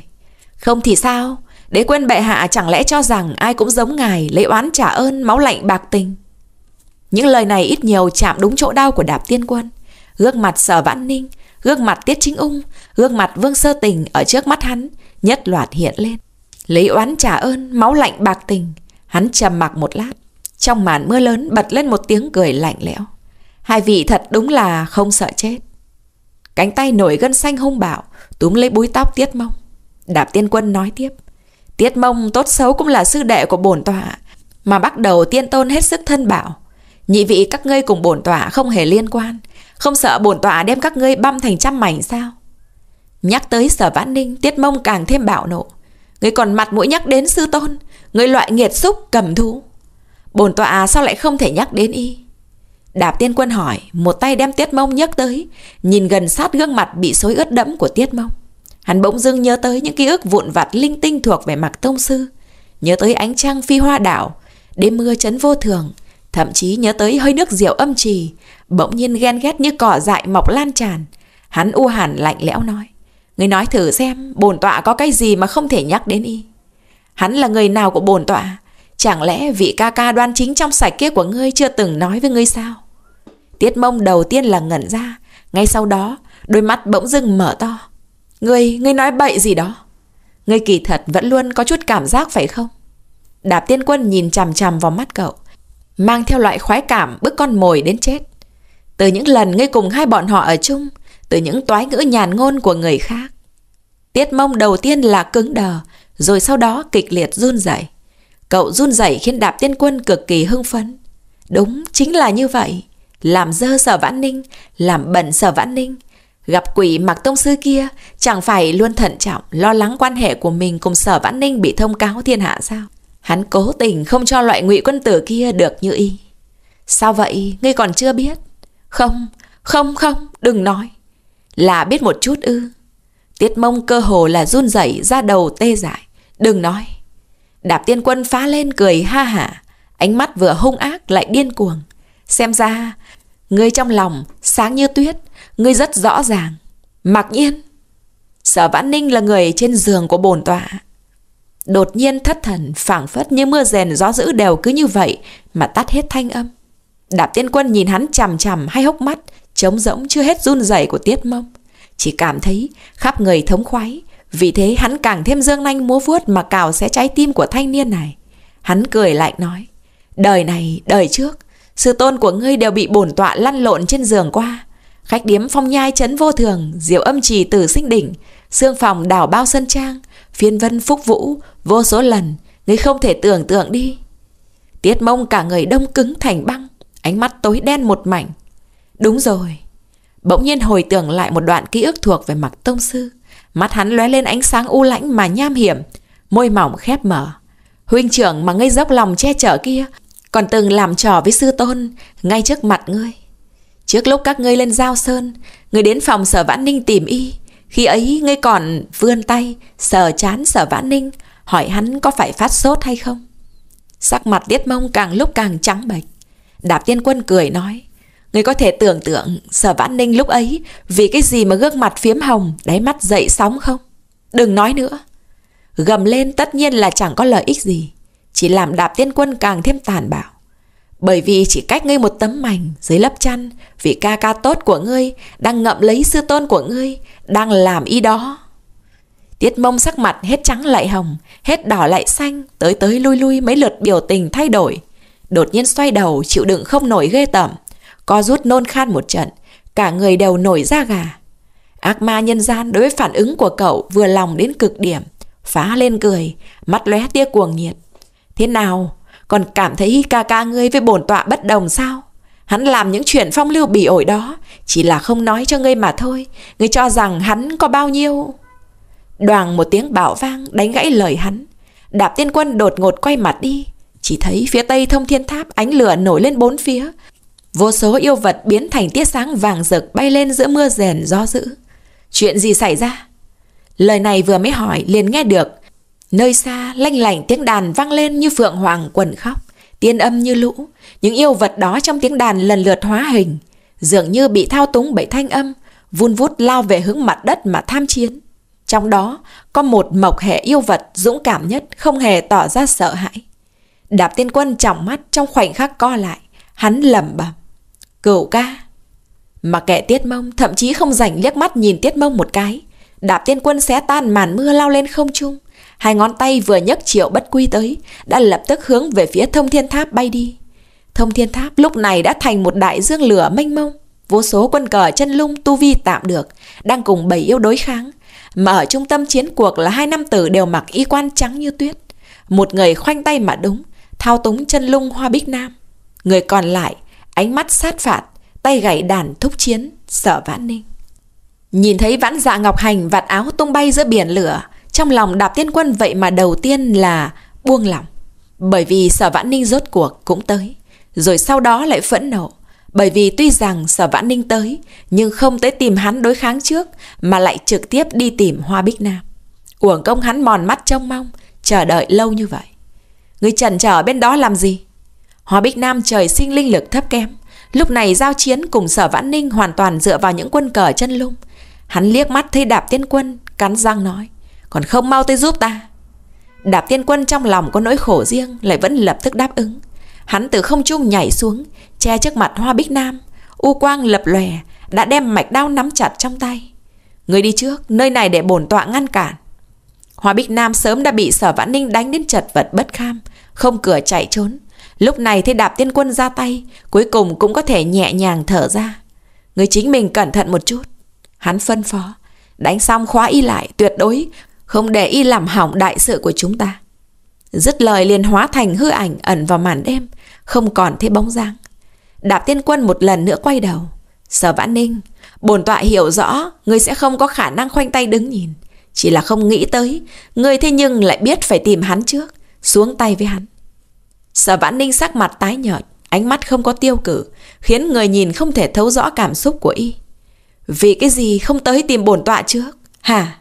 Không thì sao, đế quân bệ hạ chẳng lẽ cho rằng ai cũng giống ngài lấy oán trả ơn máu lạnh bạc tình. Những lời này ít nhiều chạm đúng chỗ đau của đạp tiên quân. Gương mặt sở vãn ninh, gương mặt tiết chính ung, gương mặt vương sơ tình ở trước mắt hắn, nhất loạt hiện lên. lấy oán trả ơn, máu lạnh bạc tình. Hắn trầm mặc một lát, trong màn mưa lớn bật lên một tiếng cười lạnh lẽo. Hai vị thật đúng là không sợ chết. Cánh tay nổi gân xanh hung bạo, túm lấy búi tóc tiết mông. Đạp tiên quân nói tiếp. Tiết mông tốt xấu cũng là sư đệ của bổn tọa, mà bắt đầu tiên tôn hết sức thân bảo. Nhị vị các ngươi cùng bổn tọa không hề liên quan Không sợ bổn tọa đem các ngươi băm thành trăm mảnh sao Nhắc tới sở vãn ninh Tiết mông càng thêm bạo nộ Ngươi còn mặt mũi nhắc đến sư tôn Ngươi loại nghiệt xúc cầm thú Bổn tọa sao lại không thể nhắc đến y Đạp tiên quân hỏi Một tay đem tiết mông nhấc tới Nhìn gần sát gương mặt bị xối ướt đẫm của tiết mông Hắn bỗng dưng nhớ tới những ký ức vụn vặt linh tinh thuộc về mặt tông sư Nhớ tới ánh trăng phi hoa đảo Đêm mưa chấn vô thường Thậm chí nhớ tới hơi nước rượu âm trì, bỗng nhiên ghen ghét như cỏ dại mọc lan tràn. Hắn u hẳn lạnh lẽo nói. Người nói thử xem bổn tọa có cái gì mà không thể nhắc đến y. Hắn là người nào của bổn tọa? Chẳng lẽ vị ca ca đoan chính trong sạch kia của ngươi chưa từng nói với ngươi sao? Tiết mông đầu tiên là ngẩn ra. Ngay sau đó, đôi mắt bỗng dưng mở to. Ngươi, ngươi nói bậy gì đó? Ngươi kỳ thật vẫn luôn có chút cảm giác phải không? Đạp tiên quân nhìn chằm chằm vào mắt cậu mang theo loại khoái cảm bức con mồi đến chết. Từ những lần ngươi cùng hai bọn họ ở chung, từ những toái ngữ nhàn ngôn của người khác. Tiết mông đầu tiên là cứng đờ, rồi sau đó kịch liệt run rẩy. Cậu run rẩy khiến đạp tiên quân cực kỳ hưng phấn. Đúng, chính là như vậy. Làm dơ sở vãn ninh, làm bẩn sở vãn ninh. Gặp quỷ mặc tông sư kia, chẳng phải luôn thận trọng, lo lắng quan hệ của mình cùng sở vãn ninh bị thông cáo thiên hạ sao? Hắn cố tình không cho loại ngụy quân tử kia được như y. Sao vậy, ngươi còn chưa biết? Không, không, không, đừng nói. Là biết một chút ư. Tiết mông cơ hồ là run rẩy ra đầu tê dại. Đừng nói. Đạp tiên quân phá lên cười ha hả. Ánh mắt vừa hung ác lại điên cuồng. Xem ra, ngươi trong lòng, sáng như tuyết, ngươi rất rõ ràng. Mặc nhiên, sở vãn ninh là người trên giường của bồn tọa. Đột nhiên thất thần, phảng phất như mưa rèn gió dữ đều cứ như vậy mà tắt hết thanh âm. Đạp tiên quân nhìn hắn chằm chằm hay hốc mắt, trống rỗng chưa hết run rẩy của tiết mông. Chỉ cảm thấy khắp người thống khoái, vì thế hắn càng thêm dương nanh múa vuốt mà cào xé trái tim của thanh niên này. Hắn cười lạnh nói, đời này, đời trước, sư tôn của ngươi đều bị bổn tọa lăn lộn trên giường qua. Khách điếm phong nhai chấn vô thường, diệu âm trì tử sinh đỉnh, Sương phòng đảo bao sân trang Phiên vân phúc vũ Vô số lần Ngươi không thể tưởng tượng đi Tiết mông cả người đông cứng thành băng Ánh mắt tối đen một mảnh Đúng rồi Bỗng nhiên hồi tưởng lại một đoạn ký ức thuộc về mặc tông sư Mắt hắn lóe lên ánh sáng u lãnh mà nham hiểm Môi mỏng khép mở Huynh trưởng mà ngươi dốc lòng che chở kia Còn từng làm trò với sư tôn Ngay trước mặt ngươi Trước lúc các ngươi lên giao sơn người đến phòng sở vãn ninh tìm y khi ấy ngươi còn vươn tay, sờ chán sờ vãn ninh, hỏi hắn có phải phát sốt hay không. Sắc mặt tiết mông càng lúc càng trắng bệch. Đạp tiên quân cười nói, Người có thể tưởng tượng Sở Vãn Ninh lúc ấy vì cái gì mà gương mặt phiếm hồng, đáy mắt dậy sóng không? Đừng nói nữa. Gầm lên tất nhiên là chẳng có lợi ích gì, chỉ làm đạp tiên quân càng thêm tàn bạo. Bởi vì chỉ cách ngươi một tấm mảnh dưới lớp chăn, vị ca ca tốt của ngươi đang ngậm lấy sư tôn của ngươi, đang làm y đó. Tiết mông sắc mặt hết trắng lại hồng, hết đỏ lại xanh, tới tới lui lui mấy lượt biểu tình thay đổi. Đột nhiên xoay đầu chịu đựng không nổi ghê tởm, co rút nôn khan một trận, cả người đều nổi da gà. Ác ma nhân gian đối với phản ứng của cậu vừa lòng đến cực điểm, phá lên cười, mắt lóe tia cuồng nhiệt. Thế nào, còn cảm thấy ca ca ngươi với bổn tọa bất đồng sao? Hắn làm những chuyện phong lưu bỉ ổi đó Chỉ là không nói cho ngươi mà thôi Ngươi cho rằng hắn có bao nhiêu Đoàn một tiếng bảo vang đánh gãy lời hắn Đạp tiên quân đột ngột quay mặt đi Chỉ thấy phía tây thông thiên tháp ánh lửa nổi lên bốn phía Vô số yêu vật biến thành tia sáng vàng rực bay lên giữa mưa rèn gió dữ Chuyện gì xảy ra? Lời này vừa mới hỏi liền nghe được Nơi xa, lanh lảnh tiếng đàn vang lên như phượng hoàng quần khóc, tiên âm như lũ. Những yêu vật đó trong tiếng đàn lần lượt hóa hình, dường như bị thao túng bởi thanh âm, vun vút lao về hướng mặt đất mà tham chiến. Trong đó, có một mộc hệ yêu vật dũng cảm nhất không hề tỏ ra sợ hãi. Đạp tiên quân trọng mắt trong khoảnh khắc co lại, hắn lẩm bẩm Cửu ca! Mà kẻ tiết mông thậm chí không rảnh liếc mắt nhìn tiết mông một cái. Đạp tiên quân xé tan màn mưa lao lên không trung. Hai ngón tay vừa nhấc triệu bất quy tới, đã lập tức hướng về phía thông thiên tháp bay đi. Thông thiên tháp lúc này đã thành một đại dương lửa mênh mông. Vô số quân cờ chân lung tu vi tạm được, đang cùng bảy yêu đối kháng. Mà ở trung tâm chiến cuộc là hai nam tử đều mặc y quan trắng như tuyết. Một người khoanh tay mà đúng, thao túng chân lung hoa bích nam. Người còn lại, ánh mắt sát phạt, tay gảy đàn thúc chiến, sở vãn ninh. Nhìn thấy vãn dạ ngọc hành vạt áo tung bay giữa biển lửa, trong lòng đạp tiên quân vậy mà đầu tiên là buông lỏng. Bởi vì sở vãn ninh rốt cuộc cũng tới. Rồi sau đó lại phẫn nộ. Bởi vì tuy rằng sở vãn ninh tới, nhưng không tới tìm hắn đối kháng trước, mà lại trực tiếp đi tìm Hoa Bích Nam. Uổng công hắn mòn mắt trông mong, chờ đợi lâu như vậy. Người trần trở bên đó làm gì? Hoa Bích Nam trời sinh linh lực thấp kém. Lúc này giao chiến cùng sở vãn ninh hoàn toàn dựa vào những quân cờ chân lung. Hắn liếc mắt thấy đạp tiên quân, cắn răng nói. Còn không mau tới giúp ta Đạp tiên quân trong lòng có nỗi khổ riêng Lại vẫn lập tức đáp ứng Hắn từ không trung nhảy xuống Che trước mặt hoa bích nam U quang lập lòe Đã đem mạch đao nắm chặt trong tay Người đi trước Nơi này để bổn tọa ngăn cản Hoa bích nam sớm đã bị sở vãn ninh đánh đến chật vật bất kham Không cửa chạy trốn Lúc này thì đạp tiên quân ra tay Cuối cùng cũng có thể nhẹ nhàng thở ra Người chính mình cẩn thận một chút Hắn phân phó Đánh xong khóa y lại tuyệt đối không để y làm hỏng đại sự của chúng ta. Dứt lời liền hóa thành hư ảnh ẩn vào màn đêm, không còn thấy bóng dáng. Đạp tiên quân một lần nữa quay đầu. Sở vãn ninh, bổn tọa hiểu rõ, người sẽ không có khả năng khoanh tay đứng nhìn. Chỉ là không nghĩ tới, người thế nhưng lại biết phải tìm hắn trước, xuống tay với hắn. Sở vãn ninh sắc mặt tái nhợt, ánh mắt không có tiêu cử, khiến người nhìn không thể thấu rõ cảm xúc của y. Vì cái gì không tới tìm bổn tọa trước, hả?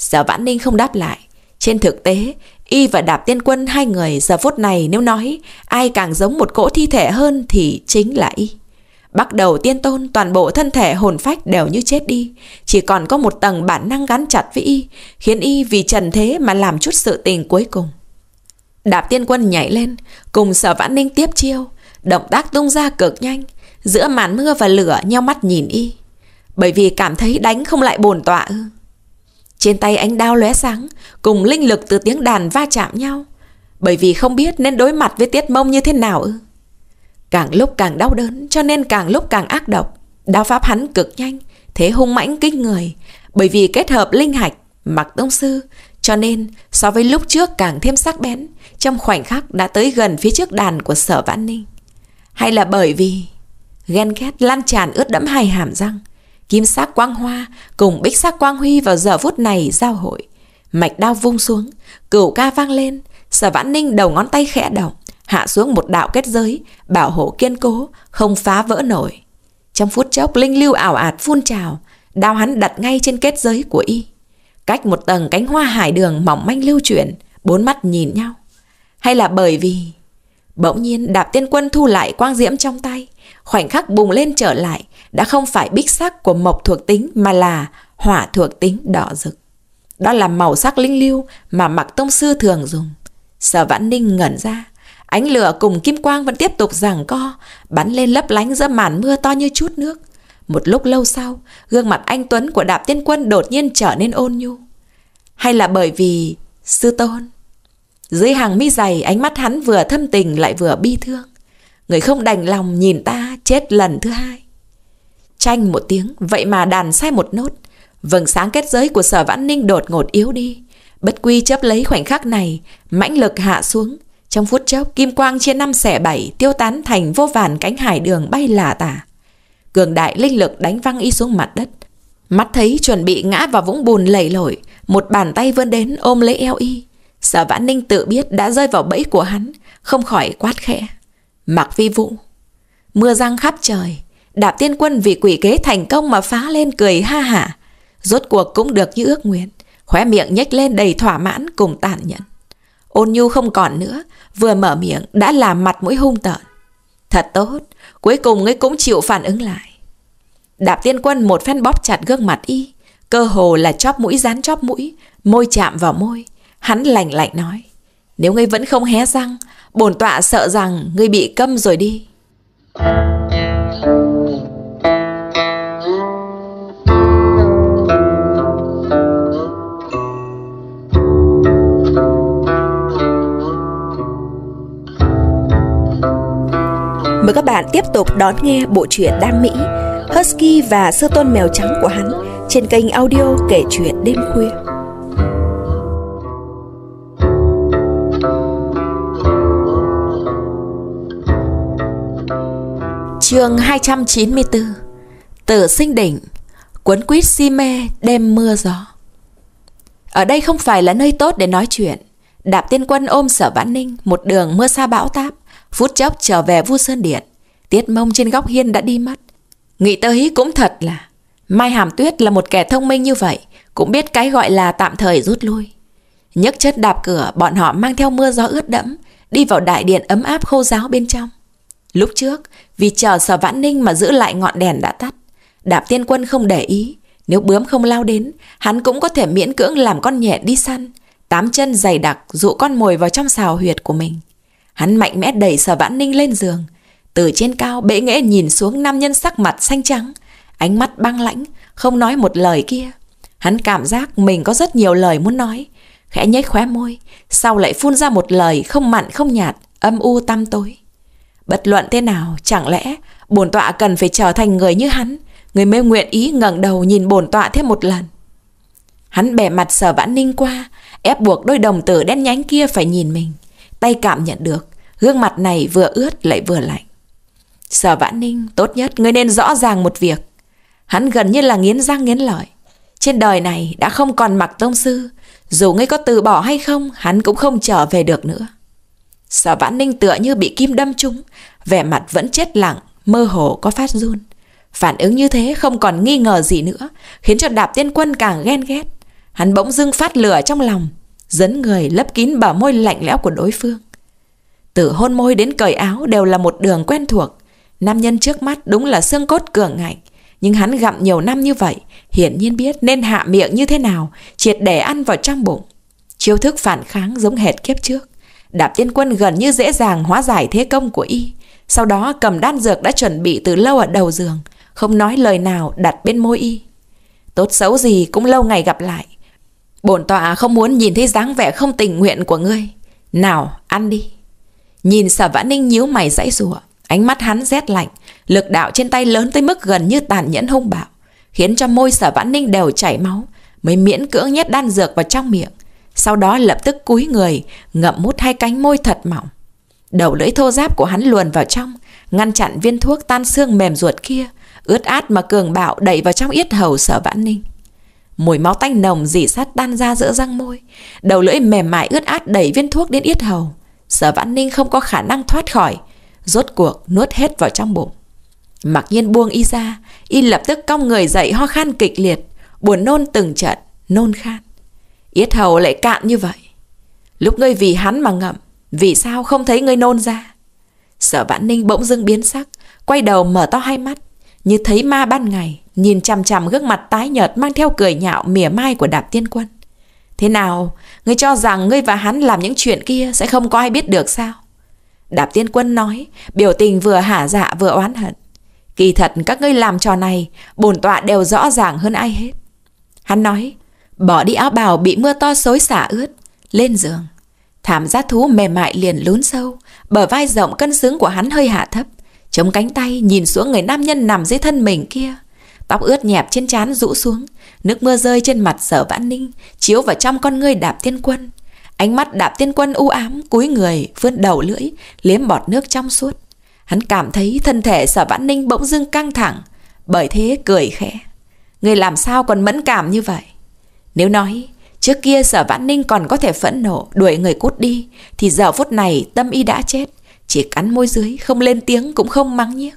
Sở Vãn Ninh không đáp lại. Trên thực tế, Y và Đạp Tiên Quân hai người giờ phút này nếu nói ai càng giống một cỗ thi thể hơn thì chính là Y. Bắt đầu tiên tôn toàn bộ thân thể hồn phách đều như chết đi Chỉ còn có một tầng bản năng gắn chặt với y Khiến y vì trần thế mà làm chút sự tình cuối cùng Đạp tiên quân nhảy lên Cùng sở vãn ninh tiếp chiêu Động tác tung ra cực nhanh Giữa màn mưa và lửa nhau mắt nhìn y Bởi vì cảm thấy đánh không lại bồn tọa ư trên tay anh đao lóe sáng, cùng linh lực từ tiếng đàn va chạm nhau. Bởi vì không biết nên đối mặt với tiết mông như thế nào ư. Càng lúc càng đau đớn, cho nên càng lúc càng ác độc. Đao pháp hắn cực nhanh, thế hung mãnh kinh người. Bởi vì kết hợp linh hạch, mặc tông sư, cho nên so với lúc trước càng thêm sắc bén, trong khoảnh khắc đã tới gần phía trước đàn của sở vãn ninh. Hay là bởi vì ghen ghét lan tràn ướt đẫm hai hàm răng, Kim sắc quang hoa cùng bích sắc quang huy vào giờ phút này giao hội. Mạch đao vung xuống, cửu ca vang lên, sở vãn ninh đầu ngón tay khẽ động, hạ xuống một đạo kết giới, bảo hộ kiên cố, không phá vỡ nổi. Trong phút chốc linh lưu ảo ạt phun trào, đao hắn đặt ngay trên kết giới của y. Cách một tầng cánh hoa hải đường mỏng manh lưu chuyển, bốn mắt nhìn nhau. Hay là bởi vì... Bỗng nhiên đạp tiên quân thu lại quang diễm trong tay, khoảnh khắc bùng lên trở lại, đã không phải bích sắc của mộc thuộc tính mà là hỏa thuộc tính đỏ rực. Đó là màu sắc linh lưu mà mặc tông sư thường dùng. Sở vãn ninh ngẩn ra, ánh lửa cùng kim quang vẫn tiếp tục giằng co, bắn lên lấp lánh giữa màn mưa to như chút nước. Một lúc lâu sau, gương mặt anh Tuấn của đạp tiên quân đột nhiên trở nên ôn nhu. Hay là bởi vì sư tôn? Dưới hàng mi dày, ánh mắt hắn vừa thâm tình lại vừa bi thương. Người không đành lòng nhìn ta chết lần thứ hai. Tranh một tiếng, vậy mà đàn sai một nốt. Vầng sáng kết giới của sở vãn ninh đột ngột yếu đi. Bất quy chấp lấy khoảnh khắc này, mãnh lực hạ xuống. Trong phút chốc, kim quang chia năm xẻ bảy tiêu tán thành vô vàn cánh hải đường bay lả tả. Cường đại linh lực đánh văng y xuống mặt đất. Mắt thấy chuẩn bị ngã vào vũng bùn lầy lội, một bàn tay vươn đến ôm lấy eo y. Sở vãn ninh tự biết đã rơi vào bẫy của hắn, không khỏi quát khẽ. Mặc vi vụ. Mưa răng khắp trời, Đạp tiên quân vì quỷ kế thành công mà phá lên cười ha hả. Rốt cuộc cũng được như ước nguyện. Khóe miệng nhếch lên đầy thỏa mãn cùng tàn nhẫn. Ôn nhu không còn nữa. Vừa mở miệng đã làm mặt mũi hung tợn. Thật tốt. Cuối cùng ấy cũng chịu phản ứng lại. Đạp tiên quân một phen bóp chặt gương mặt y. Cơ hồ là chóp mũi dán chóp mũi. Môi chạm vào môi. Hắn lạnh lạnh nói. Nếu ngươi vẫn không hé răng, bổn tọa sợ rằng ngươi bị câm rồi đi. mời các bạn tiếp tục đón nghe bộ truyện Đam Mỹ, Husky và Sư Tôn Mèo Trắng của hắn trên kênh audio kể chuyện đêm khuya. Chương 294 Tử sinh đỉnh Quấn quýt si mê đêm mưa gió Ở đây không phải là nơi tốt để nói chuyện Đạp tiên quân ôm sở vãn ninh Một đường mưa xa bão táp Phút chốc trở về vua sơn điện Tiết mông trên góc hiên đã đi mất Nghĩ tới cũng thật là Mai Hàm Tuyết là một kẻ thông minh như vậy Cũng biết cái gọi là tạm thời rút lui nhấc chất đạp cửa Bọn họ mang theo mưa gió ướt đẫm Đi vào đại điện ấm áp khô giáo bên trong Lúc trước Vì chờ sở vãn ninh mà giữ lại ngọn đèn đã tắt Đạp tiên quân không để ý Nếu bướm không lao đến Hắn cũng có thể miễn cưỡng làm con nhẹ đi săn Tám chân dày đặc dụ con mồi vào trong xào huyệt của mình Hắn mạnh mẽ đẩy sở vãn ninh lên giường. Từ trên cao bệ nghễ nhìn xuống nam nhân sắc mặt xanh trắng. Ánh mắt băng lãnh, không nói một lời kia. Hắn cảm giác mình có rất nhiều lời muốn nói. Khẽ nhếch khóe môi, sau lại phun ra một lời không mặn không nhạt, âm u tăm tối. Bất luận thế nào, chẳng lẽ bổn tọa cần phải trở thành người như hắn. Người mê nguyện ý ngẩng đầu nhìn bổn tọa thêm một lần. Hắn bẻ mặt sở vãn ninh qua, ép buộc đôi đồng tử đen nhánh kia phải nhìn mình. Tay cảm nhận được, gương mặt này vừa ướt lại vừa lạnh. Sở Vãn Ninh, tốt nhất ngươi nên rõ ràng một việc. Hắn gần như là nghiến răng nghiến lợi. Trên đời này đã không còn mặc tông sư. Dù ngươi có từ bỏ hay không, hắn cũng không trở về được nữa. Sở Vãn Ninh tựa như bị kim đâm trúng, vẻ mặt vẫn chết lặng, mơ hồ có phát run. Phản ứng như thế không còn nghi ngờ gì nữa, khiến cho đạp tiên quân càng ghen ghét. Hắn bỗng dưng phát lửa trong lòng, Dẫn người lấp kín bờ môi lạnh lẽo của đối phương Từ hôn môi đến cởi áo đều là một đường quen thuộc Nam nhân trước mắt đúng là xương cốt cường ngạnh Nhưng hắn gặm nhiều năm như vậy Hiển nhiên biết nên hạ miệng như thế nào Triệt để ăn vào trong bụng Chiêu thức phản kháng giống hệt kiếp trước Đạp tiên quân gần như dễ dàng hóa giải thế công của y Sau đó cầm đan dược đã chuẩn bị từ lâu ở đầu giường Không nói lời nào đặt bên môi y Tốt xấu gì cũng lâu ngày gặp lại Bổn tọa không muốn nhìn thấy dáng vẻ không tình nguyện của ngươi. Nào, ăn đi. Nhìn sở vã ninh nhíu mày dãy rủa ánh mắt hắn rét lạnh, lực đạo trên tay lớn tới mức gần như tàn nhẫn hung bạo, khiến cho môi sở vã ninh đều chảy máu, mới miễn cưỡng nhét đan dược vào trong miệng. Sau đó lập tức cúi người, ngậm mút hai cánh môi thật mỏng. Đầu lưỡi thô giáp của hắn luồn vào trong, ngăn chặn viên thuốc tan xương mềm ruột kia, ướt át mà cường bạo đẩy vào trong yết hầu sở vãn ninh. Mùi máu tanh nồng dỉ sát đan ra giữa răng môi Đầu lưỡi mềm mại ướt át đẩy viên thuốc đến yết hầu Sở vãn ninh không có khả năng thoát khỏi Rốt cuộc nuốt hết vào trong bụng Mặc nhiên buông y ra Y lập tức cong người dậy ho khan kịch liệt Buồn nôn từng trận Nôn khan Yết hầu lại cạn như vậy Lúc ngươi vì hắn mà ngậm Vì sao không thấy ngươi nôn ra Sở vãn ninh bỗng dưng biến sắc Quay đầu mở to hai mắt như thấy ma ban ngày, nhìn chằm chằm gương mặt tái nhợt mang theo cười nhạo mỉa mai của Đạp Tiên Quân. Thế nào, ngươi cho rằng ngươi và hắn làm những chuyện kia sẽ không có ai biết được sao? Đạp Tiên Quân nói, biểu tình vừa hả dạ vừa oán hận. Kỳ thật các ngươi làm trò này, bổn tọa đều rõ ràng hơn ai hết. Hắn nói, bỏ đi áo bào bị mưa to xối xả ướt, lên giường. Thảm giác thú mềm mại liền lún sâu, bờ vai rộng cân xứng của hắn hơi hạ thấp, Chống cánh tay nhìn xuống người nam nhân nằm dưới thân mình kia Tóc ướt nhẹp trên trán rũ xuống Nước mưa rơi trên mặt sở vãn ninh Chiếu vào trong con ngươi đạp tiên quân Ánh mắt đạp tiên quân u ám Cúi người vươn đầu lưỡi Liếm bọt nước trong suốt Hắn cảm thấy thân thể sở vãn ninh bỗng dưng căng thẳng Bởi thế cười khẽ Người làm sao còn mẫn cảm như vậy Nếu nói Trước kia sở vãn ninh còn có thể phẫn nộ Đuổi người cút đi Thì giờ phút này tâm y đã chết chỉ cắn môi dưới, không lên tiếng cũng không mắng nhiếc.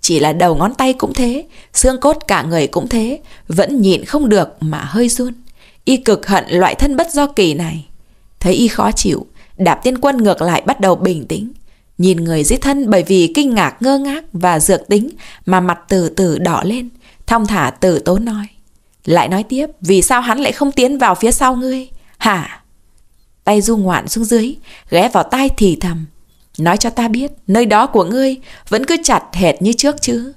Chỉ là đầu ngón tay cũng thế, xương cốt cả người cũng thế, vẫn nhịn không được mà hơi run. Y cực hận loại thân bất do kỳ này. Thấy y khó chịu, đạp tiên quân ngược lại bắt đầu bình tĩnh. Nhìn người dưới thân bởi vì kinh ngạc ngơ ngác và dược tính mà mặt từ từ đỏ lên, thong thả từ tốn nói. Lại nói tiếp, vì sao hắn lại không tiến vào phía sau ngươi? Hả? Tay du ngoạn xuống dưới, ghé vào tai thì thầm, Nói cho ta biết, nơi đó của ngươi vẫn cứ chặt hệt như trước chứ.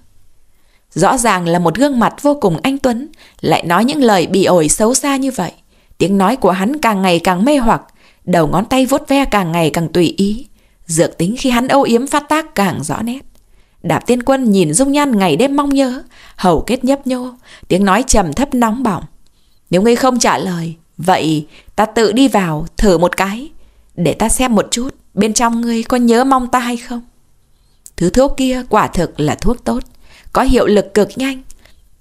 Rõ ràng là một gương mặt vô cùng anh Tuấn, lại nói những lời bị ổi xấu xa như vậy. Tiếng nói của hắn càng ngày càng mê hoặc, đầu ngón tay vuốt ve càng ngày càng tùy ý. Dược tính khi hắn âu yếm phát tác càng rõ nét. Đạp tiên quân nhìn dung nhan ngày đêm mong nhớ, hầu kết nhấp nhô, tiếng nói trầm thấp nóng bỏng. Nếu ngươi không trả lời, vậy ta tự đi vào thử một cái, để ta xem một chút Bên trong ngươi có nhớ mong ta hay không Thứ thuốc kia quả thực là thuốc tốt Có hiệu lực cực nhanh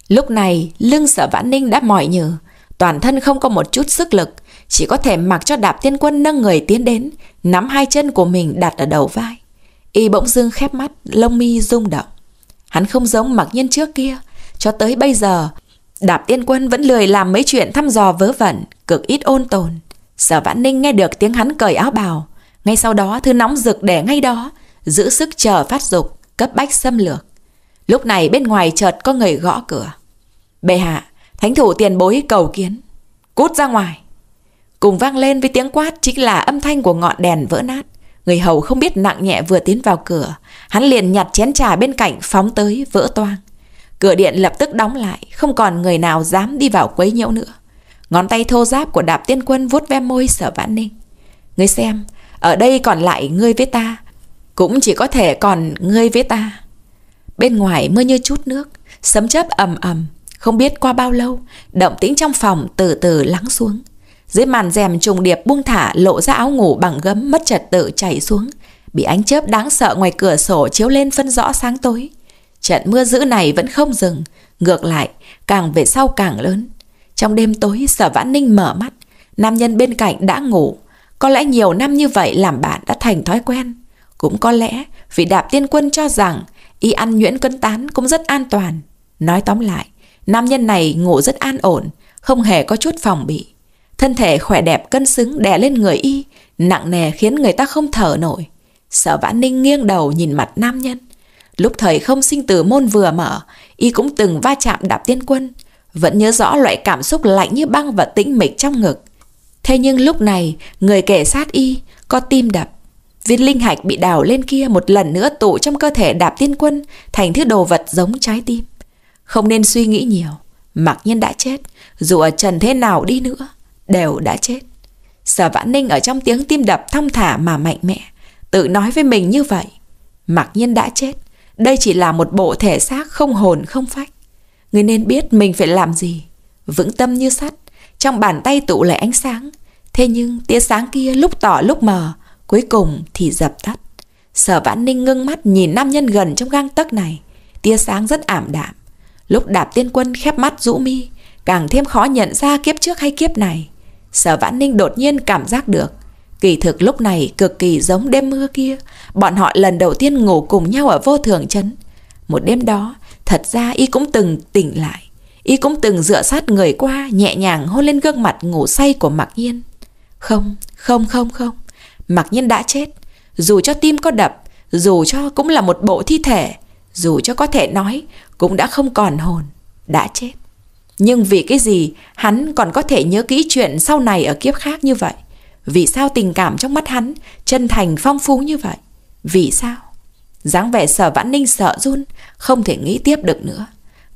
Lúc này lưng sở vãn ninh đã mỏi nhừ Toàn thân không có một chút sức lực Chỉ có thể mặc cho đạp tiên quân nâng người tiến đến Nắm hai chân của mình đặt ở đầu vai Y bỗng dưng khép mắt Lông mi rung động Hắn không giống mặc nhiên trước kia Cho tới bây giờ Đạp tiên quân vẫn lười làm mấy chuyện thăm dò vớ vẩn Cực ít ôn tồn Sở Vãn Ninh nghe được tiếng hắn cởi áo bào, ngay sau đó thứ nóng rực để ngay đó, giữ sức chờ phát dục, cấp bách xâm lược. Lúc này bên ngoài chợt có người gõ cửa. Bệ hạ, thánh thủ tiền bối cầu kiến. Cút ra ngoài. Cùng vang lên với tiếng quát chính là âm thanh của ngọn đèn vỡ nát. Người hầu không biết nặng nhẹ vừa tiến vào cửa, hắn liền nhặt chén trà bên cạnh phóng tới vỡ toang. Cửa điện lập tức đóng lại, không còn người nào dám đi vào quấy nhiễu nữa. Ngón tay thô giáp của đạp tiên quân vuốt ve môi sở vãn ninh. Ngươi xem, ở đây còn lại ngươi với ta. Cũng chỉ có thể còn ngươi với ta. Bên ngoài mưa như chút nước, sấm chớp ầm ầm. Không biết qua bao lâu, động tĩnh trong phòng từ từ lắng xuống. Dưới màn rèm trùng điệp buông thả lộ ra áo ngủ bằng gấm mất trật tự chảy xuống. Bị ánh chớp đáng sợ ngoài cửa sổ chiếu lên phân rõ sáng tối. Trận mưa dữ này vẫn không dừng, ngược lại, càng về sau càng lớn. Trong đêm tối sở vãn ninh mở mắt Nam nhân bên cạnh đã ngủ Có lẽ nhiều năm như vậy làm bạn đã thành thói quen Cũng có lẽ vì đạp tiên quân cho rằng Y ăn nhuyễn cân tán cũng rất an toàn Nói tóm lại Nam nhân này ngủ rất an ổn Không hề có chút phòng bị Thân thể khỏe đẹp cân xứng đè lên người y Nặng nề khiến người ta không thở nổi Sở vãn ninh nghiêng đầu nhìn mặt nam nhân Lúc thời không sinh tử môn vừa mở Y cũng từng va chạm đạp tiên quân vẫn nhớ rõ loại cảm xúc lạnh như băng và tĩnh mịch trong ngực. Thế nhưng lúc này, người kẻ sát y có tim đập. Viên linh hạch bị đào lên kia một lần nữa tụ trong cơ thể đạp tiên quân thành thứ đồ vật giống trái tim. Không nên suy nghĩ nhiều. Mặc nhiên đã chết, dù ở trần thế nào đi nữa, đều đã chết. Sở vãn ninh ở trong tiếng tim đập thong thả mà mạnh mẽ, tự nói với mình như vậy. Mặc nhiên đã chết, đây chỉ là một bộ thể xác không hồn không phách. Người nên biết mình phải làm gì. Vững tâm như sắt, trong bàn tay tụ lại ánh sáng. Thế nhưng tia sáng kia lúc tỏ lúc mờ, cuối cùng thì dập tắt. Sở vãn ninh ngưng mắt nhìn nam nhân gần trong gang tấc này. Tia sáng rất ảm đạm. Lúc đạp tiên quân khép mắt rũ mi, càng thêm khó nhận ra kiếp trước hay kiếp này. Sở vãn ninh đột nhiên cảm giác được. Kỳ thực lúc này cực kỳ giống đêm mưa kia. Bọn họ lần đầu tiên ngủ cùng nhau ở vô thường chấn Một đêm đó, Thật ra y cũng từng tỉnh lại Y cũng từng dựa sát người qua Nhẹ nhàng hôn lên gương mặt ngủ say của Mặc Nhiên Không, không, không, không Mặc Nhiên đã chết Dù cho tim có đập Dù cho cũng là một bộ thi thể Dù cho có thể nói Cũng đã không còn hồn Đã chết Nhưng vì cái gì Hắn còn có thể nhớ kỹ chuyện sau này ở kiếp khác như vậy Vì sao tình cảm trong mắt hắn Chân thành phong phú như vậy Vì sao dáng vẻ sở vãn ninh sợ run Không thể nghĩ tiếp được nữa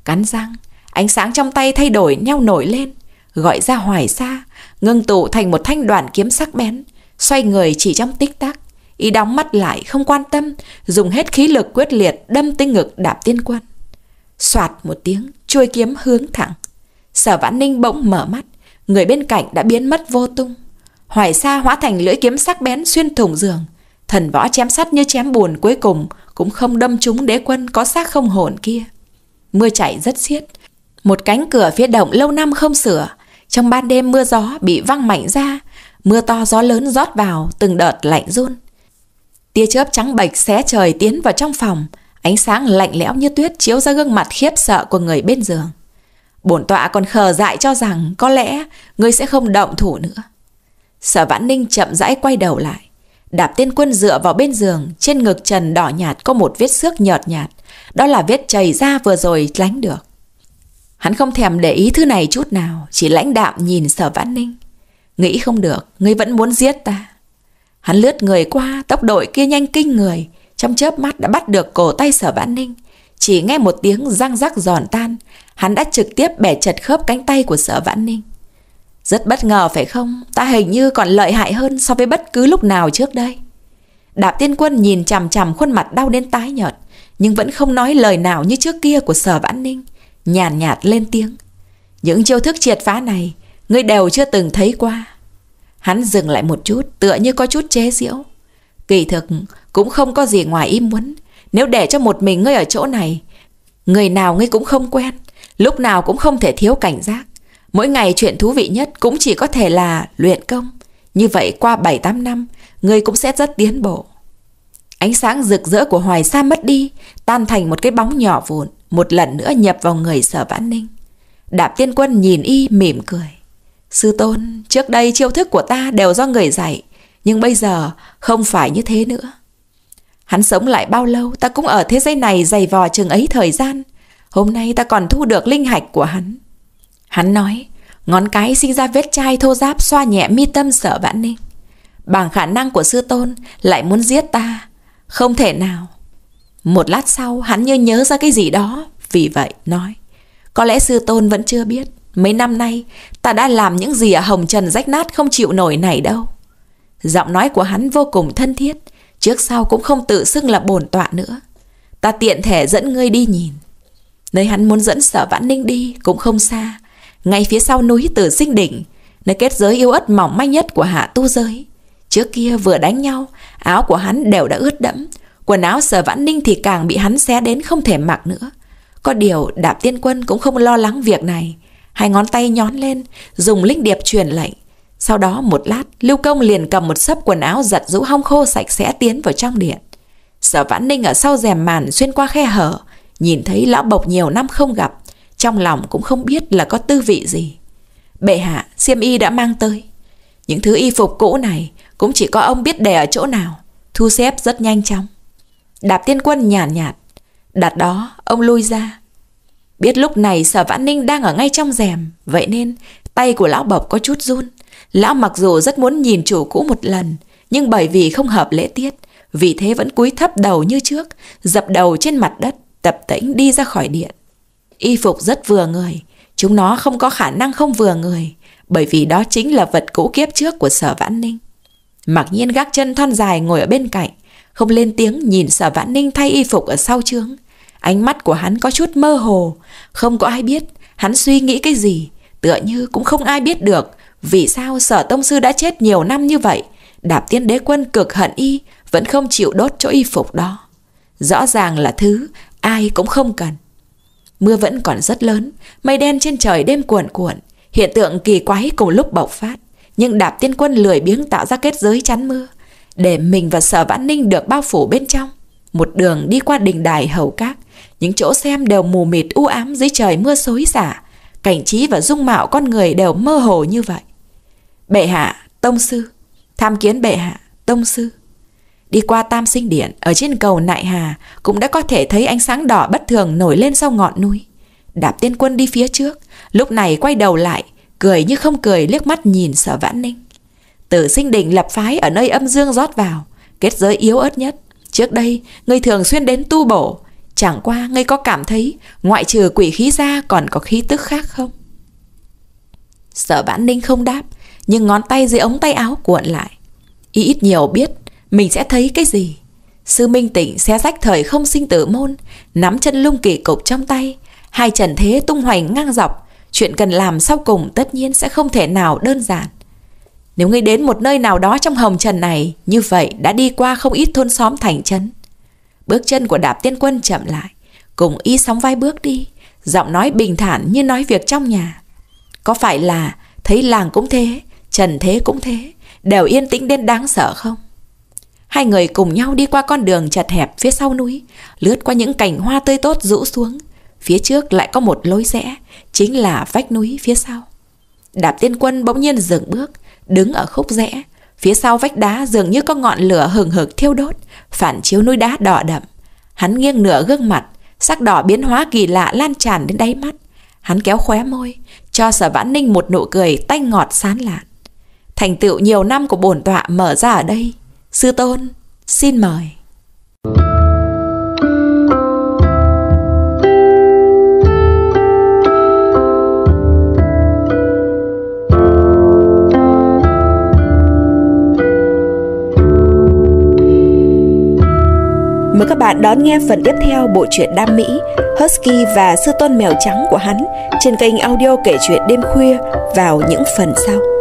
Cắn răng Ánh sáng trong tay thay đổi nhau nổi lên Gọi ra hoài xa Ngưng tụ thành một thanh đoạn kiếm sắc bén Xoay người chỉ trong tích tắc Y đóng mắt lại không quan tâm Dùng hết khí lực quyết liệt đâm tinh ngực đạp tiên quân Xoạt một tiếng Chuôi kiếm hướng thẳng Sở vãn ninh bỗng mở mắt Người bên cạnh đã biến mất vô tung Hoài xa hóa thành lưỡi kiếm sắc bén xuyên thủng giường Thần võ chém sắt như chém buồn cuối cùng cũng không đâm trúng đế quân có xác không hồn kia. Mưa chảy rất xiết. Một cánh cửa phía động lâu năm không sửa. Trong ban đêm mưa gió bị văng mạnh ra. Mưa to gió lớn rót vào từng đợt lạnh run. Tia chớp trắng bạch xé trời tiến vào trong phòng. Ánh sáng lạnh lẽo như tuyết chiếu ra gương mặt khiếp sợ của người bên giường. Bổn tọa còn khờ dại cho rằng có lẽ ngươi sẽ không động thủ nữa. Sở Vãn Ninh chậm rãi quay đầu lại. Đạp tiên quân dựa vào bên giường, trên ngực trần đỏ nhạt có một vết xước nhợt nhạt. Đó là vết chảy ra vừa rồi lánh được. Hắn không thèm để ý thứ này chút nào, chỉ lãnh đạm nhìn sở vãn ninh. Nghĩ không được, ngươi vẫn muốn giết ta. Hắn lướt người qua, tốc độ kia nhanh kinh người. Trong chớp mắt đã bắt được cổ tay sở vãn ninh. Chỉ nghe một tiếng răng rắc giòn tan, hắn đã trực tiếp bẻ chật khớp cánh tay của sở vãn ninh. Rất bất ngờ phải không? Ta hình như còn lợi hại hơn so với bất cứ lúc nào trước đây. Đạp tiên quân nhìn chằm chằm khuôn mặt đau đến tái nhợt, nhưng vẫn không nói lời nào như trước kia của sở vãn ninh, nhàn nhạt, nhạt lên tiếng. Những chiêu thức triệt phá này, ngươi đều chưa từng thấy qua. Hắn dừng lại một chút, tựa như có chút chế giễu. Kỳ thực, cũng không có gì ngoài ý muốn. Nếu để cho một mình ngươi ở chỗ này, người nào ngươi cũng không quen, lúc nào cũng không thể thiếu cảnh giác. Mỗi ngày chuyện thú vị nhất cũng chỉ có thể là luyện công. Như vậy qua 7-8 năm, người cũng sẽ rất tiến bộ. Ánh sáng rực rỡ của Hoài Sa mất đi, tan thành một cái bóng nhỏ vụn, một lần nữa nhập vào người sở vãn ninh. Đạp tiên quân nhìn y mỉm cười. Sư tôn, trước đây chiêu thức của ta đều do người dạy, nhưng bây giờ không phải như thế nữa. Hắn sống lại bao lâu ta cũng ở thế giới này dày vò chừng ấy thời gian. Hôm nay ta còn thu được linh hạch của hắn. Hắn nói, ngón cái sinh ra vết chai thô giáp xoa nhẹ mi tâm sở vãn ninh. Bằng khả năng của sư tôn lại muốn giết ta. Không thể nào. Một lát sau hắn như nhớ ra cái gì đó. Vì vậy nói, có lẽ sư tôn vẫn chưa biết. Mấy năm nay ta đã làm những gì ở hồng trần rách nát không chịu nổi này đâu. Giọng nói của hắn vô cùng thân thiết. Trước sau cũng không tự xưng là bổn tọa nữa. Ta tiện thể dẫn ngươi đi nhìn. Nơi hắn muốn dẫn sở vãn ninh đi cũng không xa ngay phía sau núi Tử Sinh Đỉnh, nơi kết giới yêu ớt mỏng manh nhất của hạ tu giới. Trước kia vừa đánh nhau, áo của hắn đều đã ướt đẫm, quần áo Sở Vãn Ninh thì càng bị hắn xé đến không thể mặc nữa. Có điều Đạp Tiên Quân cũng không lo lắng việc này, hai ngón tay nhón lên, dùng linh điệp truyền lệnh. Sau đó một lát, Lưu Công liền cầm một sấp quần áo giặt rũ hong khô sạch sẽ tiến vào trong điện. Sở Vãn Ninh ở sau rèm màn xuyên qua khe hở, nhìn thấy lão bộc nhiều năm không gặp, trong lòng cũng không biết là có tư vị gì. Bệ hạ, xiêm y đã mang tới. Những thứ y phục cũ này cũng chỉ có ông biết để ở chỗ nào, thu xếp rất nhanh chóng. Đạp tiên quân nhàn nhạt, nhạt, đặt đó ông lui ra. Biết lúc này sở vãn ninh đang ở ngay trong rèm, vậy nên tay của lão bộc có chút run. Lão mặc dù rất muốn nhìn chủ cũ một lần, nhưng bởi vì không hợp lễ tiết, vì thế vẫn cúi thấp đầu như trước, dập đầu trên mặt đất, tập tĩnh đi ra khỏi điện. Y phục rất vừa người, chúng nó không có khả năng không vừa người, bởi vì đó chính là vật cũ kiếp trước của sở vãn ninh. Mặc nhiên gác chân thon dài ngồi ở bên cạnh, không lên tiếng nhìn sở vãn ninh thay y phục ở sau trướng. Ánh mắt của hắn có chút mơ hồ, không có ai biết hắn suy nghĩ cái gì, tựa như cũng không ai biết được vì sao sở tông sư đã chết nhiều năm như vậy. Đạp tiên đế quân cực hận y, vẫn không chịu đốt chỗ y phục đó. Rõ ràng là thứ ai cũng không cần. Mưa vẫn còn rất lớn, mây đen trên trời đêm cuộn cuộn, hiện tượng kỳ quái cùng lúc bộc phát. Nhưng đạp tiên quân lười biếng tạo ra kết giới chắn mưa, để mình và sở vãn ninh được bao phủ bên trong. Một đường đi qua đình đài hầu các, những chỗ xem đều mù mịt u ám dưới trời mưa xối xả. Cảnh trí và dung mạo con người đều mơ hồ như vậy. Bệ hạ, tông sư, tham kiến bệ hạ, tông sư. Đi qua Tam Sinh Điện ở trên cầu Nại Hà cũng đã có thể thấy ánh sáng đỏ bất thường nổi lên sau ngọn núi. Đạp tiên quân đi phía trước, lúc này quay đầu lại, cười như không cười liếc mắt nhìn sở vãn ninh. Tử sinh đỉnh lập phái ở nơi âm dương rót vào, kết giới yếu ớt nhất. Trước đây, ngươi thường xuyên đến tu bổ, chẳng qua ngươi có cảm thấy ngoại trừ quỷ khí ra còn có khí tức khác không? Sở vãn ninh không đáp, nhưng ngón tay dưới ống tay áo cuộn lại. Y ít nhiều biết mình sẽ thấy cái gì? Sư Minh Tịnh xé rách thời không sinh tử môn, nắm chân lung kỳ cục trong tay, hai trần thế tung hoành ngang dọc, chuyện cần làm sau cùng tất nhiên sẽ không thể nào đơn giản. Nếu ngươi đến một nơi nào đó trong hồng trần này, như vậy đã đi qua không ít thôn xóm thành trấn. Bước chân của đạp tiên quân chậm lại, cùng y sóng vai bước đi, giọng nói bình thản như nói việc trong nhà. Có phải là thấy làng cũng thế, trần thế cũng thế, đều yên tĩnh đến đáng sợ không? Hai người cùng nhau đi qua con đường chật hẹp phía sau núi, lướt qua những cành hoa tươi tốt rũ xuống. Phía trước lại có một lối rẽ, chính là vách núi phía sau. Đạp tiên quân bỗng nhiên dừng bước, đứng ở khúc rẽ. Phía sau vách đá dường như có ngọn lửa hừng hực thiêu đốt, phản chiếu núi đá đỏ đậm. Hắn nghiêng nửa gương mặt, sắc đỏ biến hóa kỳ lạ lan tràn đến đáy mắt. Hắn kéo khóe môi, cho sở vãn ninh một nụ cười tanh ngọt sán lạn. Thành tựu nhiều năm của bổn tọa mở ra ở đây – Sư Tôn, xin mời. Mời các bạn đón nghe phần tiếp theo bộ truyện Đam Mỹ Husky và Sư Tôn Mèo Trắng của hắn trên kênh audio kể chuyện đêm khuya vào những phần sau.